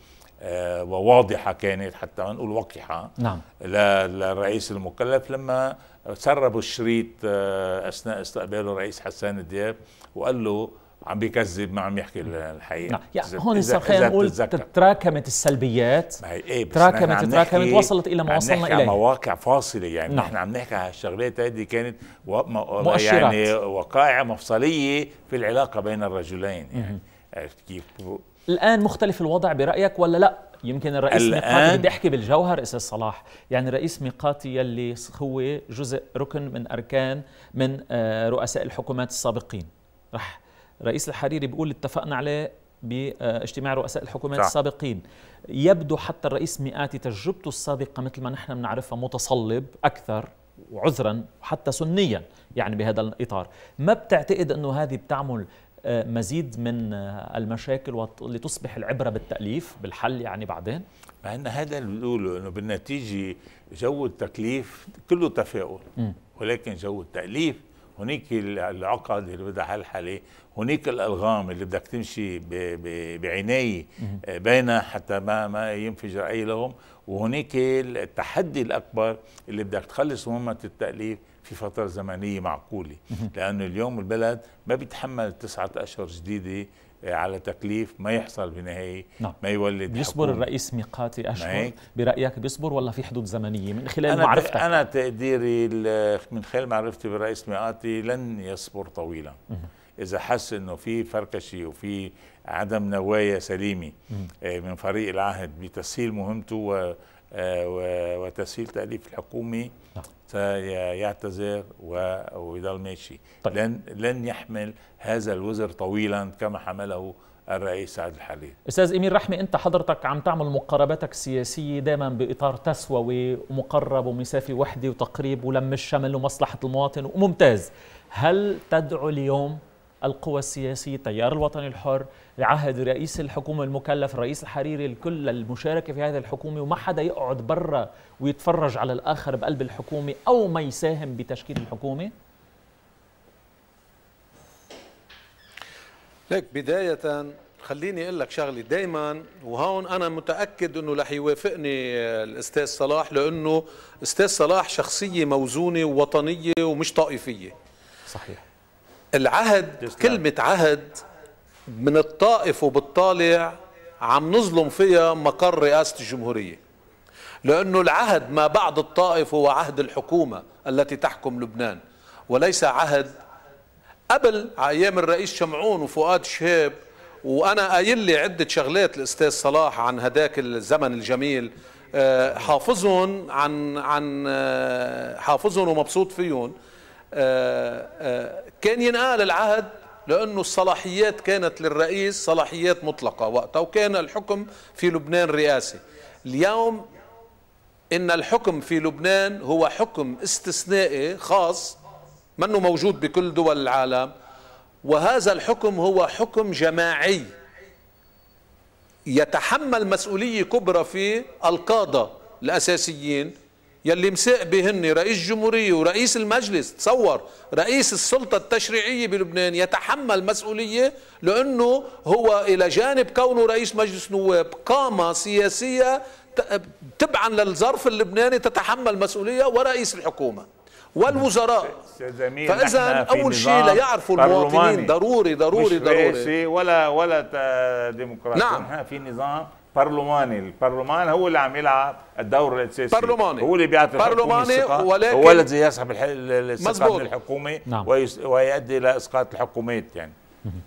آه، وواضحة كانت حتى ما نقول وقحة نعم. للرئيس المكلف لما سربوا الشريط آه، أثناء استقباله الرئيس حسان الدياب وقال له عم بيكذب ما عم يحكي الحقيقه يعني هون صار خلينا نقول تراكمت السلبيات إيه تراكمت تراكمت وصلت الى ما وصلنا اليه مواقع فاصله يعني نعم. نحن عم نحكي على الشغلات هذه كانت و... مؤشرات. يعني وقائع مفصليه في العلاقه بين الرجلين يعني عرفت كيف الان مختلف الوضع برايك ولا لا يمكن الرئيس ميقاتي بدي احكي بالجوهر استاذ صلاح يعني الرئيس ميقاتي يلي هو جزء ركن من اركان من آه، رؤساء الحكومات السابقين رح رئيس الحريري بيقول اتفقنا عليه باجتماع رؤساء الحكومات صح. السابقين يبدو حتى الرئيس مئاتي تجربته السابقة مثل ما نحن بنعرفها متصلب أكثر وعذرا وحتى سنيا يعني بهذا الإطار ما بتعتقد أنه هذه بتعمل آه، مزيد من آه، المشاكل لتصبح العبرة بالتأليف بالحل يعني بعدين مع هذا اللي بنقوله أنه بالنتيجة جو التكليف كله تفاؤل ولكن جو التأليف هنيك العقد اللي بدها حلحله هنيك الالغام اللي بدك تمشي بعنايه آه، بينها حتى ما ما ينفجر اي لغم وهنيك التحدي الاكبر اللي بدك تخلص مهمه التاليف في فتره زمنيه معقوله لانه اليوم البلد ما بيتحمل تسعه اشهر جديده على تكليف ما يحصل بنهاية نعم. ما يولد بيصبر حكومة. الرئيس ميقاتي أشهر معك. برأيك بيصبر ولا في حدود زمنية من خلال أنا معرفتك أنا تقديري من خلال معرفتي بالرئيس ميقاتي لن يصبر طويلا مه. إذا حس أنه في فركشي وفي عدم نوايا سليمة آه، من فريق العهد بتسهيل مهمته آه، وتسهيل تأليف الحكومة نعم. سيعتذر ويضل ماشي طيب. لن لن يحمل هذا الوزر طويلا كما حمله الرئيس سعد الحريري استاذ امير رحمي انت حضرتك عم تعمل مقارباتك السياسيه دائما باطار تسووي ومقرب ومسافه وحده وتقريب ولم الشمل ومصلحه المواطن وممتاز هل تدعو اليوم القوى السياسية التيار الوطني الحر عهد رئيس الحكومة المكلف الرئيس الحريري الكل المشاركة في هذه الحكومة وما حدا يقعد برا ويتفرج على الآخر بقلب الحكومة أو ما يساهم بتشكيل الحكومة ليك بداية خليني اقول لك شغله دائما وهون انا متاكد انه رح يوافقني الاستاذ صلاح لانه استاذ صلاح شخصيه موزونه ووطنيه ومش طائفيه صحيح العهد كلمة عهد من الطائف وبالطالع عم نظلم فيها مقر رئاسة الجمهورية لأنه العهد ما بعد الطائف هو عهد الحكومة التي تحكم لبنان وليس عهد قبل أيام الرئيس شمعون وفؤاد شهاب وأنا قايل لي عدة شغلات الأستاذ صلاح عن هداك الزمن الجميل آه، حافظهم عن عن آه، حافظهم ومبسوط فيهم آه، آه، كان ينقال العهد لأنه الصلاحيات كانت للرئيس صلاحيات مطلقة وقتها وكان الحكم في لبنان رئاسي اليوم إن الحكم في لبنان هو حكم استثنائي خاص منه موجود بكل دول العالم وهذا الحكم هو حكم جماعي يتحمل مسؤولية كبرى فيه القادة الأساسيين يلي مساق بهن رئيس الجمهورية ورئيس المجلس تصور رئيس السلطة التشريعية بلبنان يتحمل مسؤولية لأنه هو إلى جانب كونه رئيس مجلس نواب قامة سياسية تبعا للظرف اللبناني تتحمل مسؤولية ورئيس الحكومة والوزراء فاذا اول شيء لا يعرفوا المواطنين ضروري ضروري مش ضروري ولا ولا ديمقراطي نعم في نظام برلماني البرلمان هو اللي عم يلعب الدور الاساسي برلماني هو اللي بيعطي برلماني ولكن هو الذي يسحب الثقه من الحكومه نعم. ويؤدي الى اسقاط الحكومات يعني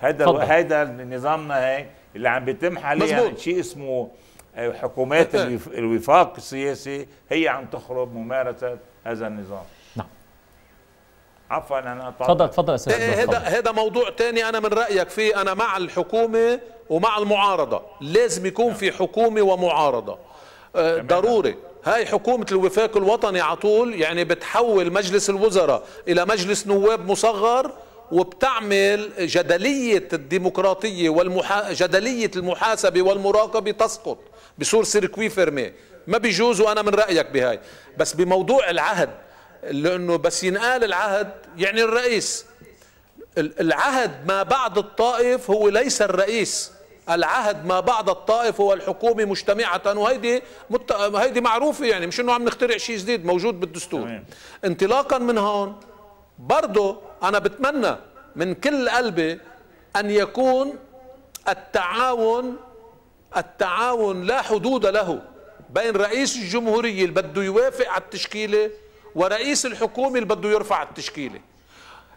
هذا هذا نظامنا هي اللي عم بيتم حاليا شيء اسمه آه، حكومات إيه. الوفاق السياسي هي عم تخرب ممارسه هذا النظام عفوا انا تفضل تفضل إيه، هذا هذا موضوع ثاني انا من رايك فيه انا مع الحكومه ومع المعارضه لازم يكون في حكومه ومعارضه آه، ضروري هاي حكومة الوفاق الوطني على طول يعني بتحول مجلس الوزراء إلى مجلس نواب مصغر وبتعمل جدلية الديمقراطية والمحا... جدلية المحاسبة والمراقبة تسقط بصور سيركوي فيرمي ما بيجوز وأنا من رأيك بهاي بس بموضوع العهد لأنه بس ينقال العهد يعني الرئيس العهد ما بعد الطائف هو ليس الرئيس العهد ما بعد الطائف هو الحكومة مجتمعة وهيدي مت... هيدي معروفة يعني مش انه عم نخترع شيء جديد موجود بالدستور انطلاقا من هون برضه انا بتمنى من كل قلبي ان يكون التعاون التعاون لا حدود له بين رئيس الجمهورية اللي بده يوافق على التشكيلة ورئيس الحكومة اللي بده يرفع التشكيلة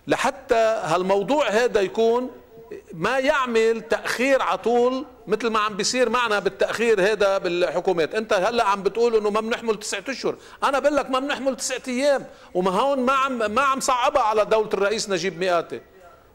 لحتى هالموضوع هذا يكون ما يعمل تأخير على طول مثل ما عم بيصير معنا بالتأخير هذا بالحكومات انت هلا عم بتقول انه ما بنحمل تسعة اشهر انا بقول لك ما بنحمل تسعة ايام وما هون ما عم ما عم صعبها على دولة الرئيس نجيب مئاتي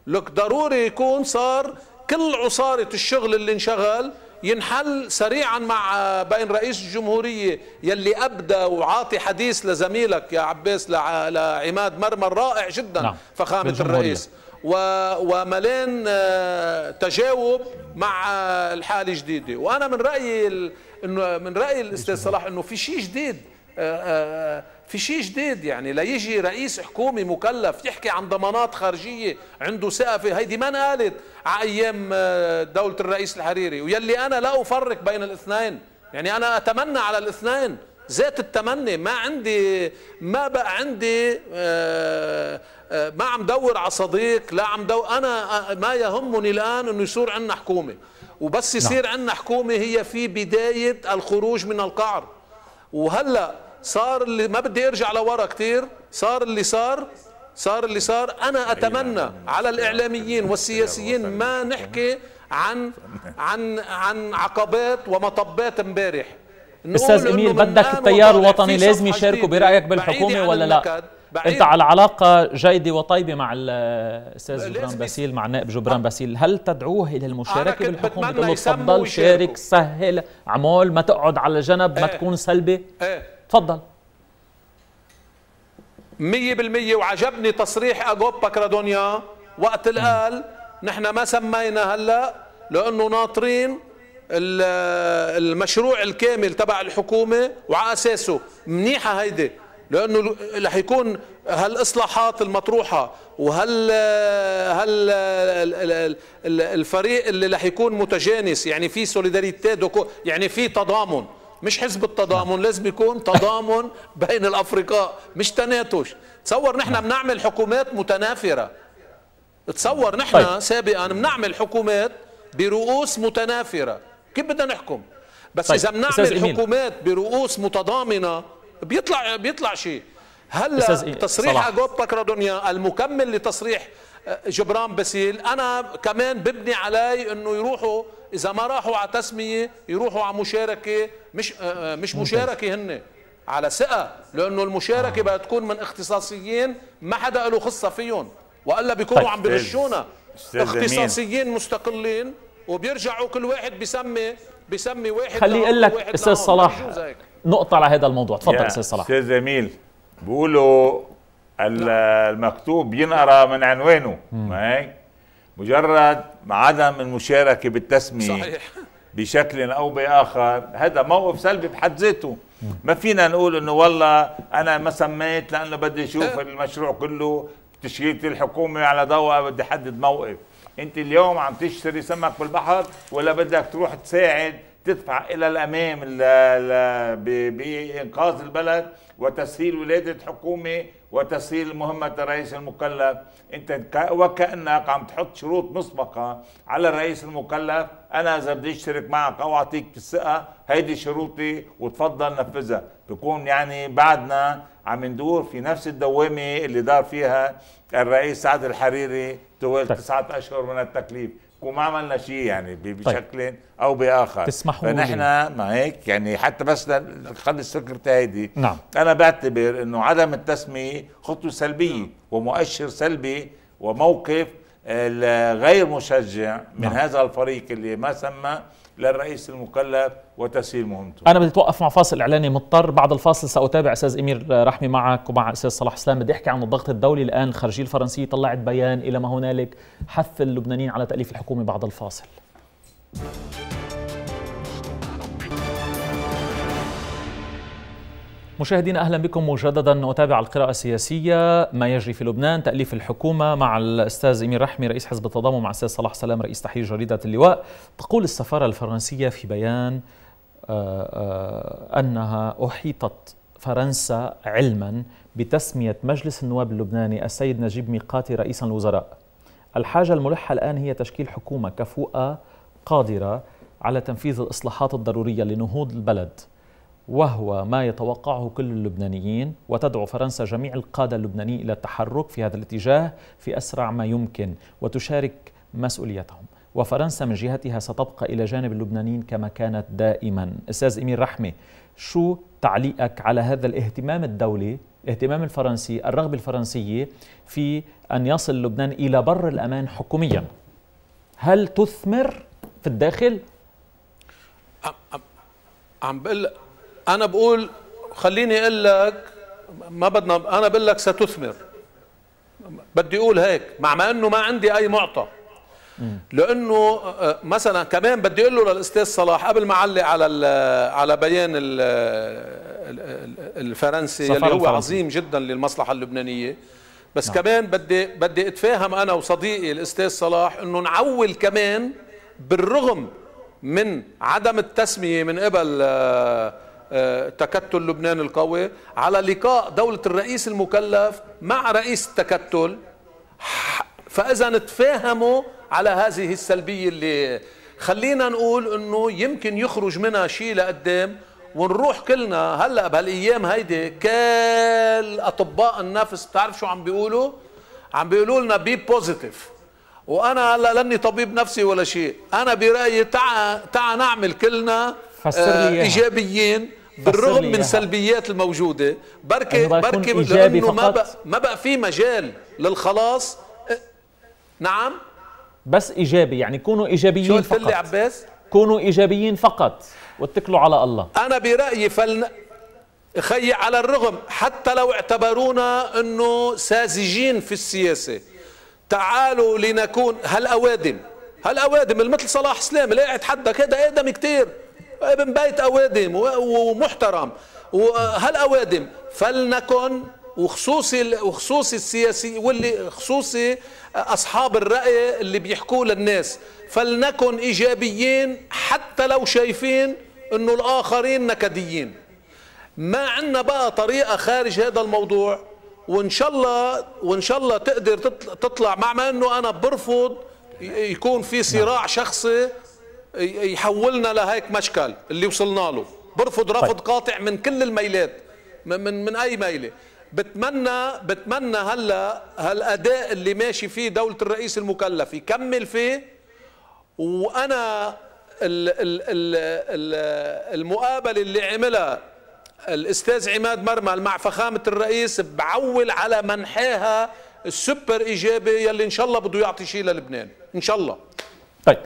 لك ضروري يكون صار كل عصارة الشغل اللي انشغل ينحل سريعا مع بين رئيس الجمهورية يلي أبدى وعاطي حديث لزميلك يا عباس لعماد مرمر رائع جدا نعم. فخامة الرئيس و... وملان آه، تجاوب مع الحالة الجديدة وأنا من رأيي ال... إنه من رأيي الأستاذ صلاح أنه في شيء جديد آه، آه، في شيء جديد يعني لا يجي رئيس حكومة مكلف يحكي عن ضمانات خارجية عنده سقفة هيدي ما نقالت على أيام آه، دولة الرئيس الحريري ويلي أنا لا أفرق بين الاثنين يعني أنا أتمنى على الاثنين ذات التمني ما عندي ما بقى عندي آه، آه، ما عم دور على صديق لا عم دور انا ما يهمني الان انه يصير عندنا حكومه وبس يصير نعم. عندنا حكومه هي في بدايه الخروج من القعر وهلا صار اللي ما بدي ارجع لورا كثير صار اللي صار صار اللي صار انا اتمنى على الاعلاميين والسياسيين ما نحكي عن عن عن عقبات ومطبات امبارح استاذ امير بدك التيار الوطني لازم يشاركوا برايك بالحكومه ولا لا بعيد. انت على علاقه جيده وطيبه مع الاستاذ جبران باسيل مع نائب جبران آه. باسيل هل تدعوه الى المشاركه بالحكومه تفضل شارك سهل عمول ما تقعد على جنب ما إيه. تكون سلبي ايه. تفضل 100% وعجبني تصريح اجوبا كرادونيا وقت اللي قال نحن ما سمينا هلا لانه ناطرين المشروع الكامل تبع الحكومه وعلى اساسه منيحه هيدي لانه رح يكون هالاصلاحات المطروحه وهال هال الفريق اللي رح يكون متجانس يعني في سوليداريتي يعني في تضامن مش حزب التضامن لازم يكون تضامن بين الافرقاء مش تناتش تصور نحن نعم. بنعمل حكومات متنافره تصور نحن طيب. سابقا بنعمل حكومات برؤوس متنافره كيف بدنا نحكم بس طيب. اذا بنعمل حكومات برؤوس متضامنه بيطلع بيطلع شيء هلا تصريح اجوب رادونيا المكمل لتصريح آه، جبران باسيل انا كمان ببني علي انه يروحوا اذا ما راحوا على تسميه يروحوا على مشاركه مش آه، آه، مش مشاركه هن على ثقه لانه المشاركه بدها تكون من اختصاصيين ما حدا له خصه فيهم والا بيكونوا عم بغشونا اختصاصيين مستقلين وبيرجعوا كل واحد بسمي بسمي واحد خلي اقول لك استاذ صلاح نقطه على هذا الموضوع تفضل استاذ صلاح استاذ جميل بيقولوا نعم. المكتوب ينقرا من عنوانه ما هيك مجرد عدم المشاركة بالتسمية صحيح. بشكل أو بآخر هذا موقف سلبي بحد ذاته ما فينا نقول انه والله انا ما سميت لانه بدي اشوف المشروع كله تشكيلة الحكومة على ضوء بدي أحدد موقف انت اليوم عم تشتري سمك بالبحر ولا بدك تروح تساعد تدفع الى الامام بانقاذ البلد وتسهيل ولاده حكومه وتسهيل مهمة الرئيس المكلف أنت وكأنك عم تحط شروط مسبقة على الرئيس المكلف أنا إذا بدي أشترك معك أو أعطيك الثقة هيدي شروطي وتفضل نفذها بكون يعني بعدنا عم ندور في نفس الدوامة اللي دار فيها الرئيس سعد الحريري طوال طيب. تسعة أشهر من التكليف وما عملنا شيء يعني طيب. بشكل طيب. او باخر تسمحوا فنحن ما هيك يعني حتى بس نخلص فكرتي هيدي نعم. انا بعتبر انه عدم التسميه خطوه سلبيه ومؤشر سلبي وموقف غير مشجع من نعم. هذا الفريق اللي ما سمى للرئيس المكلف وتسهيل مهمته انا بدي اتوقف مع فاصل اعلاني مضطر بعد الفاصل ساتابع استاذ امير رحمي معك ومع استاذ صلاح اسلام بدي احكي عن الضغط الدولي الان الخارجيه الفرنسيه طلعت بيان الى ما هنالك حث اللبنانيين على تاليف الحكومه بعد الفاصل مشاهدينا اهلا بكم مجددا اتابع القراءه السياسيه ما يجري في لبنان تاليف الحكومه مع الاستاذ امير رحمي رئيس حزب التضامن مع الاستاذ صلاح سلام رئيس تحرير جريده اللواء تقول السفاره الفرنسيه في بيان آه، آه، انها احيطت فرنسا علما بتسميه مجلس النواب اللبناني السيد نجيب ميقاتي رئيسا الوزراء الحاجه الملحه الان هي تشكيل حكومه كفؤه قادره على تنفيذ الاصلاحات الضروريه لنهوض البلد وهو ما يتوقعه كل اللبنانيين وتدعو فرنسا جميع القادة اللبنانيين إلى التحرك في هذا الاتجاه في أسرع ما يمكن وتشارك مسؤوليتهم وفرنسا من جهتها ستبقى إلى جانب اللبنانيين كما كانت دائما أستاذ إمير رحمة شو تعليقك على هذا الاهتمام الدولي الاهتمام الفرنسي الرغبة الفرنسية في أن يصل لبنان إلى بر الأمان حكوميا هل تثمر في الداخل؟ عم بقول انا بقول خليني اقول لك ما بدنا انا بقول لك ستثمر بدي اقول هيك مع ما انه ما عندي اي معطى لانه آه، مثلا كمان بدي اقول له للاستاذ صلاح قبل ما اعلق على على بيان الفرنسي اللي هو الفرنسي. عظيم جدا للمصلحه اللبنانيه بس نعم. كمان بدي بدي اتفاهم انا وصديقي الاستاذ صلاح انه نعول كمان بالرغم من عدم التسميه من قبل آه، تكتل لبنان القوي على لقاء دولة الرئيس المكلف مع رئيس التكتل فإذا تفاهموا على هذه السلبية اللي خلينا نقول انه يمكن يخرج منها شيء لقدام ونروح كلنا هلا بهالايام هيدي كل اطباء النفس بتعرف شو عم بيقولوا؟ عم بيقولوا لنا بي بوزيتيف وانا هلا لاني طبيب نفسي ولا شيء، انا برايي تعا تعا نعمل كلنا آه ايجابيين بالرغم من سلبيات الموجوده بركي بركي لانه ما بقى ما بقى في مجال للخلاص نعم بس ايجابي يعني كونوا ايجابيين شو قلت عباس كونوا ايجابيين فقط واتكلوا على الله انا برايي فلن خي على الرغم حتى لو اعتبرونا انه ساذجين في السياسه تعالوا لنكون هالاوادم هالاوادم مثل صلاح سلام لا قاعد حدك هذا ادم كثير ابن بيت أوادم ومحترم وهالأوادم فلنكن وخصوصي وخصوصي السياسي واللي خصوصي اصحاب الراي اللي بيحكوا للناس فلنكن ايجابيين حتى لو شايفين انه الاخرين نكديين ما عندنا بقى طريقه خارج هذا الموضوع وان شاء الله وان شاء الله تقدر تطلع مع ما انه انا برفض يكون في صراع نعم. شخصي يحولنا لهيك مشكل اللي وصلنا له برفض رفض طيب. قاطع من كل الميلات من من اي ميله بتمنى بتمنى هلا هالاداء اللي ماشي فيه دوله الرئيس المكلف يكمل فيه وانا الـ الـ الـ الـ المقابله اللي عملها الاستاذ عماد مرمل مع فخامه الرئيس بعول على منحاها السوبر ايجابي يلي ان شاء الله بده يعطي شيء للبنان ان شاء الله طيب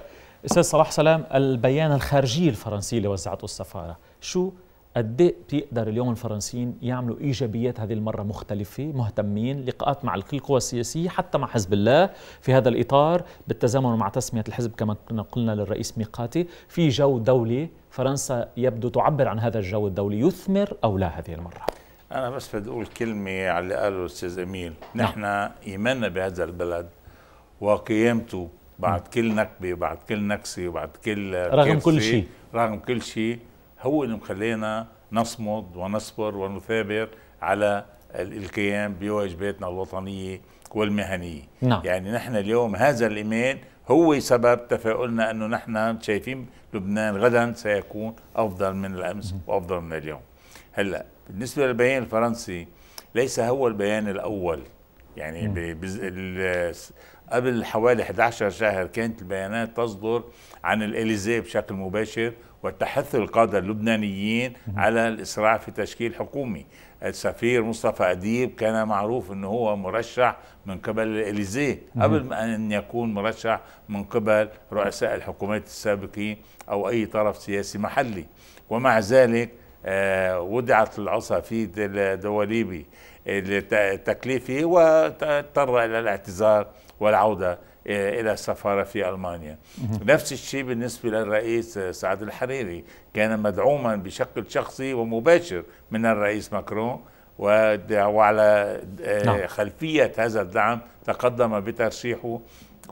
استاذ صلاح سلام البيان الخارجي الفرنسي اللي وزعته السفاره شو قد بيقدر اليوم الفرنسيين يعملوا ايجابيات هذه المره مختلفه مهتمين لقاءات مع كل القوى السياسيه حتى مع حزب الله في هذا الاطار بالتزامن مع تسميه الحزب كما قلنا للرئيس ميقاتي في جو دولي فرنسا يبدو تعبر عن هذا الجو الدولي يثمر او لا هذه المره انا بس بدي اقول كلمه على اللي قاله الاستاذ امين نعم. نحن ايماننا بهذا البلد وقيمته بعد كل نكبه بعد كل نكسه بعد كل رغم كل شيء رغم كل شيء هو اللي مخلينا نصمد ونصبر ونثابر على القيام بواجباتنا الوطنيه والمهنيه نعم. يعني نحن اليوم هذا الايمان هو سبب تفاؤلنا انه نحن شايفين لبنان غدا سيكون افضل من الامس وافضل من اليوم هلا بالنسبه للبيان الفرنسي ليس هو البيان الاول يعني قبل حوالي 11 شهر كانت البيانات تصدر عن الإليزي بشكل مباشر وتحث القادة اللبنانيين على الإسراع في تشكيل حكومي السفير مصطفى أديب كان معروف أنه هو مرشح من قبل الإليزي قبل أن يكون مرشح من قبل رؤساء الحكومات السابقين أو أي طرف سياسي محلي ومع ذلك آه، وضعت العصا في دواليبي التكليفي واضطر إلى الاعتذار والعودة إلى السفارة في ألمانيا نفس الشيء بالنسبة للرئيس سعد الحريري كان مدعوما بشكل شخصي ومباشر من الرئيس ماكرون وعلى نعم. خلفية هذا الدعم تقدم بترشيحه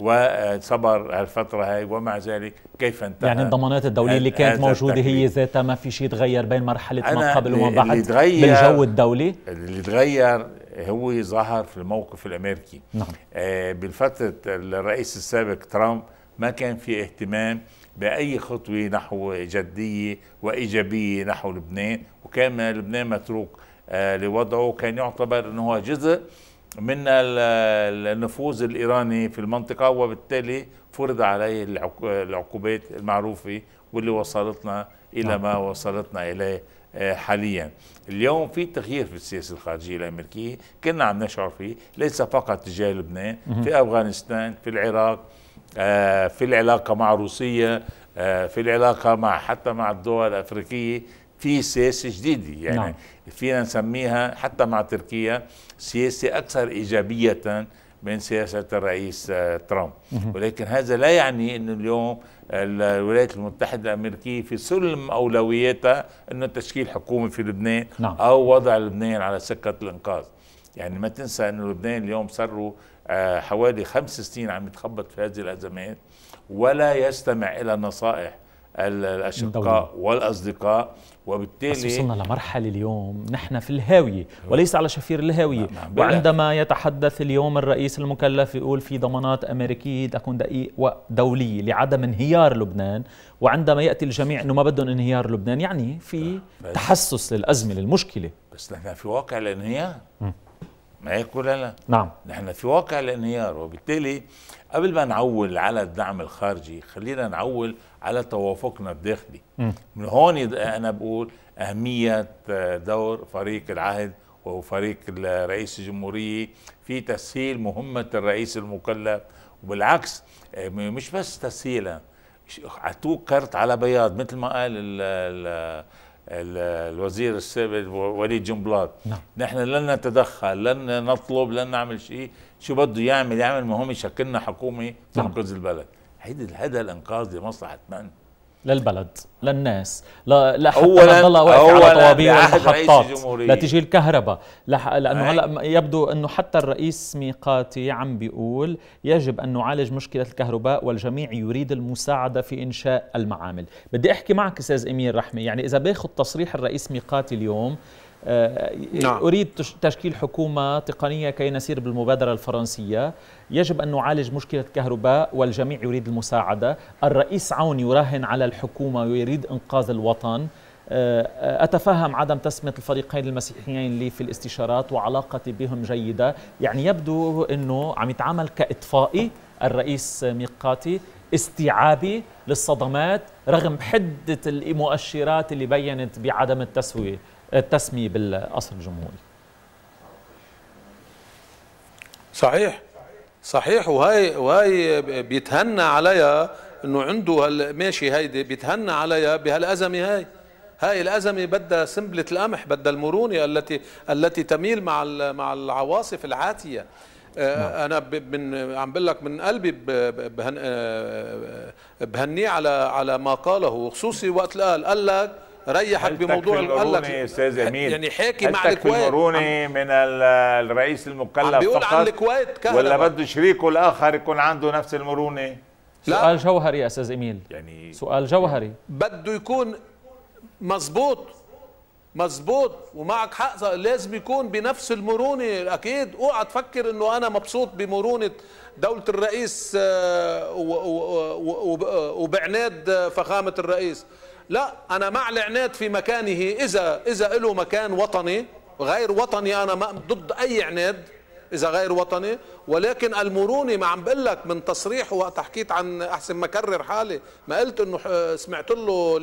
وصبر هالفترة هاي ومع ذلك كيف انتهى يعني الضمانات الدولية اللي كانت موجودة هي ذاتها ما في شيء تغير بين مرحلة ما قبل وما بعد بالجو الدولي اللي تغير هو ظهر في الموقف الامريكي نعم. آه، بالفتره الرئيس السابق ترامب ما كان في اهتمام باي خطوه نحو جديه وايجابيه نحو لبنان وكان لبنان متروك آه، لوضعه كان يعتبر انه هو جزء من النفوذ الايراني في المنطقه وبالتالي فرض عليه العقوبات المعروفه واللي وصلتنا الى نعم. ما وصلتنا اليه آه، حاليا اليوم في تغيير في السياسه الخارجيه الامريكيه كنا عم نشعر فيه ليس فقط تجاه لبنان في افغانستان في العراق آه، في العلاقه مع روسيا آه، في العلاقه مع حتى مع الدول الافريقيه في سياسه جديده يعني نعم. فينا نسميها حتى مع تركيا سياسه اكثر ايجابيه من سياسة الرئيس آه، ترامب ولكن هذا لا يعني أن اليوم الولايات المتحدة الأمريكية في سلم أولوياتها أنه تشكيل حكومة في لبنان نعم. أو وضع لبنان على سكة الإنقاذ يعني ما تنسى أن لبنان اليوم صاروا آه، حوالي خمس سنين عم يتخبط في هذه الأزمات ولا يستمع إلى النصائح الاشقاء والاصدقاء وبالتالي بس وصلنا لمرحله اليوم نحن في الهاويه وليس على شفير الهاويه نعم، نعم، وعندما يتحدث اليوم الرئيس المكلف يقول في ضمانات امريكيه تكون دقيق ودوليه لعدم انهيار لبنان وعندما ياتي الجميع انه ما بدهم انهيار لبنان يعني في نعم. تحسس للازمه للمشكله بس نحن في واقع الانهيار ما هيك ولا لا؟ نعم نحن في واقع الانهيار وبالتالي قبل ما نعول على الدعم الخارجي خلينا نعول على توافقنا الداخلي من هون انا بقول اهميه دور فريق العهد وفريق الرئيس الجمهوريه في تسهيل مهمه الرئيس المكلف وبالعكس آه، مش بس تسهيلا عطوه كرت على بياض مثل ما قال ال ال الوزير السابق وليد جنبلاط نعم. نحن لن نتدخل لن نطلب لن نعمل شيء شو بده يعمل يعمل ما هم يشكلنا حكومه تنقذ نعم. البلد هذا الانقاذ لمصلحه من للبلد للناس لا لا حتى اولا ضل واقف على طوابير المحطات لا الكهرباء لانه هلا يبدو انه حتى الرئيس ميقاتي عم بيقول يجب ان نعالج مشكله الكهرباء والجميع يريد المساعده في انشاء المعامل بدي احكي معك استاذ امير رحمه يعني اذا باخذ تصريح الرئيس ميقاتي اليوم آه، نعم. أريد تشكيل حكومة تقنية كي نسير بالمبادرة الفرنسية يجب أن نعالج مشكلة الكهرباء والجميع يريد المساعدة الرئيس عون يراهن على الحكومة ويريد إنقاذ الوطن آه، أتفهم عدم تسمية الفريقين المسيحيين لي في الاستشارات وعلاقتي بهم جيدة يعني يبدو أنه عم يتعامل كإطفائي الرئيس ميقاتي استيعابي للصدمات رغم حدة المؤشرات اللي بينت بعدم التسوية التسمية بالقصر الجمهوري صحيح صحيح وهي وهي بيتهنى عليها انه عنده هال ماشي هيدي بيتهنى عليها بهالازمه هاي هاي الازمه بدها سمبله القمح بدها المرونه التي التي تميل مع مع العواصف العاتيه آه، نعم. انا من عم بقول لك من قلبي آه، بهنيه على على ما قاله خصوصي وقت قال قال لك ريحك بموضوع قال لك استاذ يعني امين يعني حاكي مع الكويت القروني من الرئيس المكلف بيقول عن الكويت ولا بده شريكه الاخر يكون عنده نفس المرونه لا. سؤال جوهري يا استاذ اميل يعني سؤال جوهري بده يكون مزبوط مزبوط ومعك حق لازم يكون بنفس المرونه اكيد اوعى تفكر انه انا مبسوط بمرونه دوله الرئيس آه، وبعناد آه، فخامه الرئيس لا أنا مع العناد في مكانه إذا إذا له مكان وطني غير وطني أنا ما ضد أي عناد إذا غير وطني ولكن المرونة ما عم بقول لك من تصريحه وقت حكيت عن أحسن ما اكرر حالي ما قلت إنه آه، سمعت له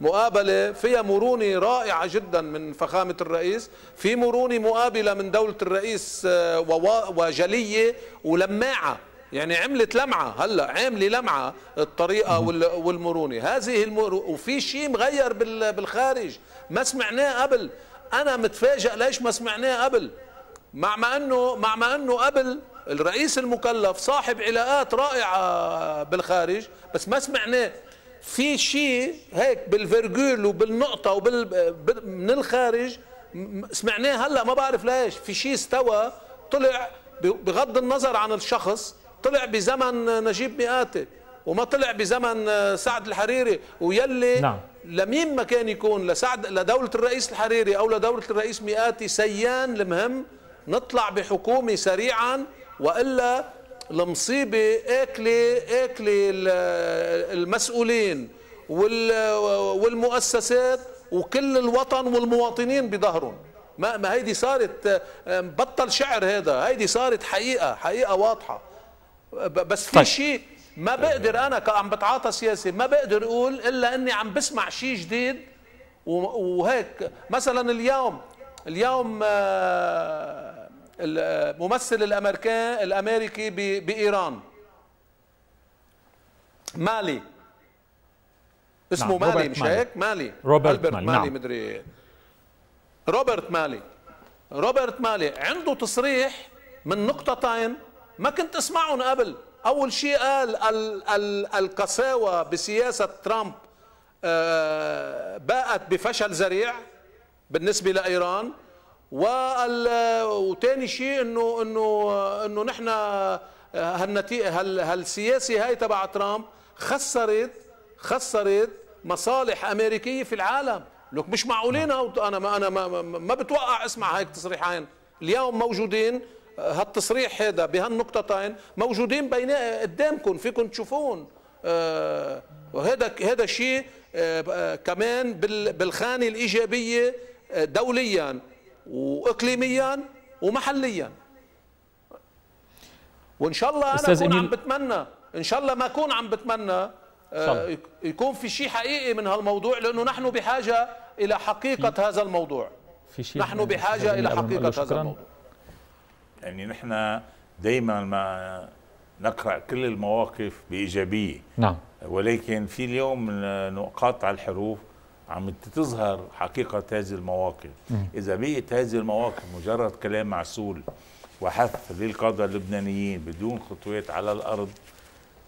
مقابلة فيها مرونة رائعة جدا من فخامة الرئيس في مرونة مقابلة من دولة الرئيس آه، وجلية ولماعة يعني عملت لمعه هلا عامله لمعه الطريقه والمرونه هذه المر... وفي شيء مغير بالخارج ما سمعناه قبل انا متفاجئ ليش ما سمعناه قبل مع ما انه مع ما انه قبل الرئيس المكلف صاحب علاقات رائعه بالخارج بس ما سمعناه في شيء هيك بالفرجول وبالنقطه وبال من الخارج سمعناه هلا ما بعرف ليش في شيء استوى طلع بغض النظر عن الشخص طلع بزمن نجيب مئاتي وما طلع بزمن آه، سعد الحريري ويلي نعم. لمين ما كان يكون لسعد لدولة الرئيس الحريري أو لدولة الرئيس مئاتي سيان المهم نطلع بحكومة سريعا وإلا المصيبة أكلة أكلة آه، المسؤولين آه، والمؤسسات وكل الوطن والمواطنين بظهرهم ما ما هيدي صارت بطل شعر هذا هيدي صارت حقيقة حقيقة واضحة بس في طيب. شيء ما بقدر انا عم بتعاطى سياسي ما بقدر اقول الا اني عم بسمع شيء جديد وهيك مثلا اليوم اليوم آه، الممثل الامريكي الامريكي بايران مالي اسمه نعم. مالي مش هيك مالي روبرت مالي, مالي نعم. مدري روبرت مالي روبرت مالي عنده تصريح من نقطتين ما كنت اسمعهم قبل اول شيء قال ال ال القساوه بسياسه ترامب آه، باءت بفشل ذريع بالنسبه لايران وثاني شيء انه انه انه نحن هالنتيجه هالسياسه هاي تبع ترامب خسرت خسرت مصالح امريكيه في العالم لك مش معقولين نعم. انا ما انا ما, ما بتوقع اسمع هيك تصريحين اليوم موجودين هالتصريح هذا بهالنقطتين موجودين بين قدامكم فيكم تشوفون وهذا آه، هذا شيء آه، كمان بالخانه الايجابيه آه، دوليا واقليميا ومحليا وان شاء الله انا اكون عم بتمنى ان شاء الله ما اكون عم بتمنى يكون في شيء حقيقي من هالموضوع لانه نحن بحاجه الى حقيقه هذا الموضوع في شيء نحن بحاجه الى حقيقه هذا الموضوع يعني نحن دايما ما نقرأ كل المواقف بإيجابية نعم ولكن في اليوم نقاط على الحروف عم تظهر حقيقة هذه المواقف م. إذا بقيت هذه المواقف مجرد كلام معسول وحث للقادة اللبنانيين بدون خطوات على الأرض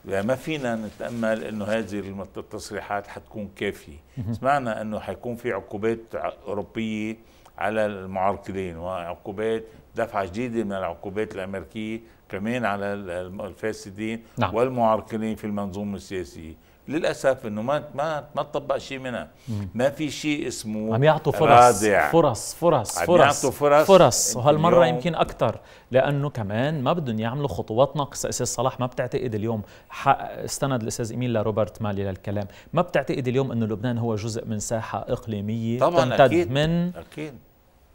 ما فينا نتامل انه هذه التصريحات حتكون كافيه سمعنا انه حيكون في عقوبات اوروبيه على المعرقلين وعقوبات دفعة جديدة من العقوبات الأمريكية كمان على الفاسدين نعم. والمعرقلين في المنظومة السياسية للاسف انه ما ما ما تطبق شيء منها ما في شيء اسمه عم يعطوا فرص رادع. فرص فرص فرص عم يعطوا فرص فرص وهالمره يمكن اكثر لانه كمان ما بدهم يعملوا خطوات ناقصه استاذ صلاح ما بتعتقد اليوم استند الاستاذ ايميل لروبرت مالي للكلام ما بتعتقد اليوم انه لبنان هو جزء من ساحه اقليميه طبعا تمتد أكيد. من أكيد.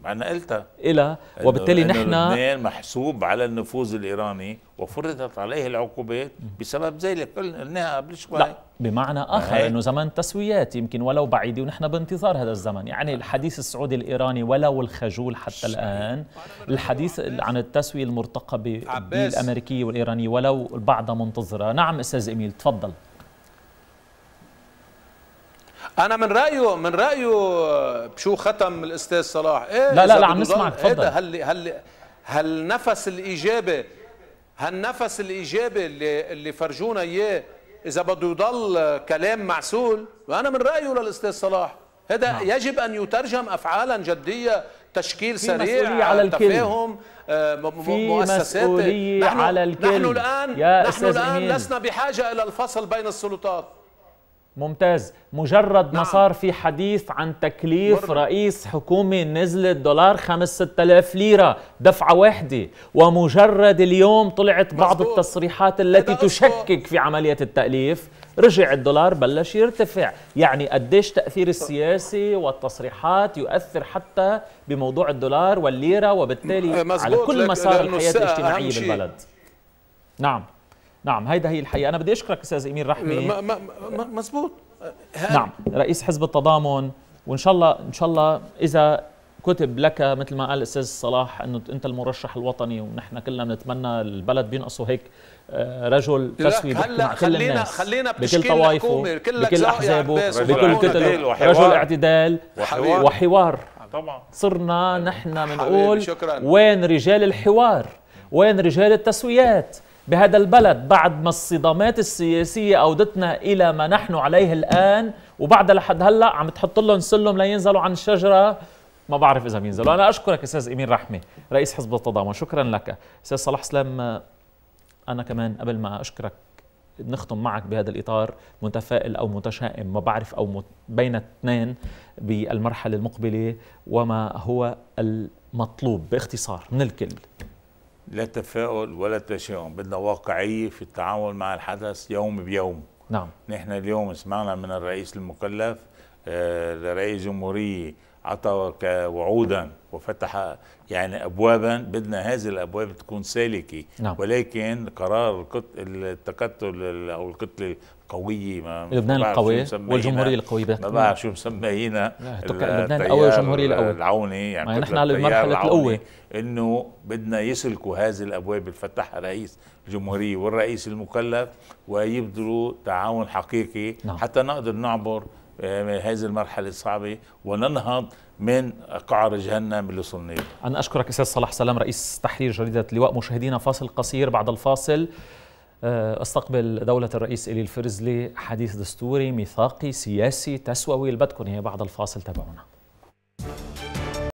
ما انا قلتها إلى وبالتالي نحن لبنان محسوب على النفوذ الايراني وفرضت عليه العقوبات بسبب ذلك قلناها قبل شوي لا بمعنى اخر انه زمن تسويات يمكن ولو بعيد ونحن بانتظار هذا الزمن يعني آه. الحديث السعودي الايراني ولو الخجول حتى الان الحديث عن التسويه المرتقبه بالامريكيه والايرانيه ولو البعض منتظره نعم استاذ اميل تفضل انا من رايه من رايه بشو ختم الاستاذ صلاح إيه لا لا لا عم نسمعك إيه، تفضل إيه هل هل هالنفس الايجابي هالنفس الايجابي اللي اللي فرجونا اياه اذا بده يضل كلام معسول وانا من رايه للاستاذ صلاح هذا نعم. يجب ان يترجم افعالا جديه تشكيل سريع على تفاهم آه، في مؤسسات مسؤولية نحن على الكل نحن الان يا نحن الان إمين. لسنا بحاجه الى الفصل بين السلطات ممتاز مجرد نعم. ما صار في حديث عن تكليف برضه. رئيس حكومة نزل الدولار 5 6000 ليرة دفعة واحدة ومجرد اليوم طلعت بعض مزبوط. التصريحات التي تشكك في عملية التأليف رجع الدولار بلش يرتفع يعني قديش تأثير السياسي والتصريحات يؤثر حتى بموضوع الدولار والليرة وبالتالي مزبوط. على كل مسار الحياة الاجتماعية بالبلد نعم نعم هيدا هي الحقيقه انا بدي اشكرك استاذ امير رحمي مزبوط نعم رئيس حزب التضامن وان شاء الله ان شاء الله اذا كتب لك مثل ما قال الاستاذ صلاح انه انت المرشح الوطني ونحن كلنا بنتمنى البلد بينقصوا هيك آه، رجل تسوي مع كل الناس خلينا بكل طوائفه بكل يعني احزابه بكل كتله رجل اعتدال وحوار, وحوار. آه، طبعا صرنا نحن بنقول وين رجال الحوار وين رجال التسويات بهذا البلد بعد ما الصدامات السياسية أودتنا إلى ما نحن عليه الآن وبعد لحد هلأ عم تحط لهم سلم لينزلوا عن الشجرة ما بعرف إذا بينزلوا أنا أشكرك أستاذ إمين رحمة رئيس حزب التضامن شكرا لك أستاذ صلاح سلام أنا كمان قبل ما أشكرك نختم معك بهذا الإطار متفائل أو متشائم ما بعرف أو مت... بين اثنين بالمرحلة المقبلة وما هو المطلوب باختصار من الكل لا تفاؤل ولا تشاؤم بدنا واقعية في التعامل مع الحدث يوم بيوم نعم نحن اليوم سمعنا من الرئيس المكلف آه، لرئيس جمهورية عطى وعودا وفتح يعني ابوابا بدنا هذه الابواب تكون سالكه نعم. ولكن قرار التكتل او الكتله قويه ما لبنان القوي والجمهوريه القويه بدك ما بعرف شو مسمينا لبنان القوي والجمهوريه القوي العوني يعني نحن على المرحلة القوه انه بدنا يسلكوا هذه الابواب اللي فتحها رئيس الجمهوريه والرئيس المكلف ويبذلوا تعاون حقيقي نعم. حتى نقدر نعبر آه، هذه المرحله الصعبه وننهض من قعر جهنم اللي وصلنا انا اشكرك استاذ صلاح سلام رئيس تحرير جريده اللواء مشاهدينا فاصل قصير بعد الفاصل آه، استقبل دولة الرئيس إلي الفرزلي حديث دستوري ميثاقي سياسي تسووي بدكم هي بعد الفاصل تابعونا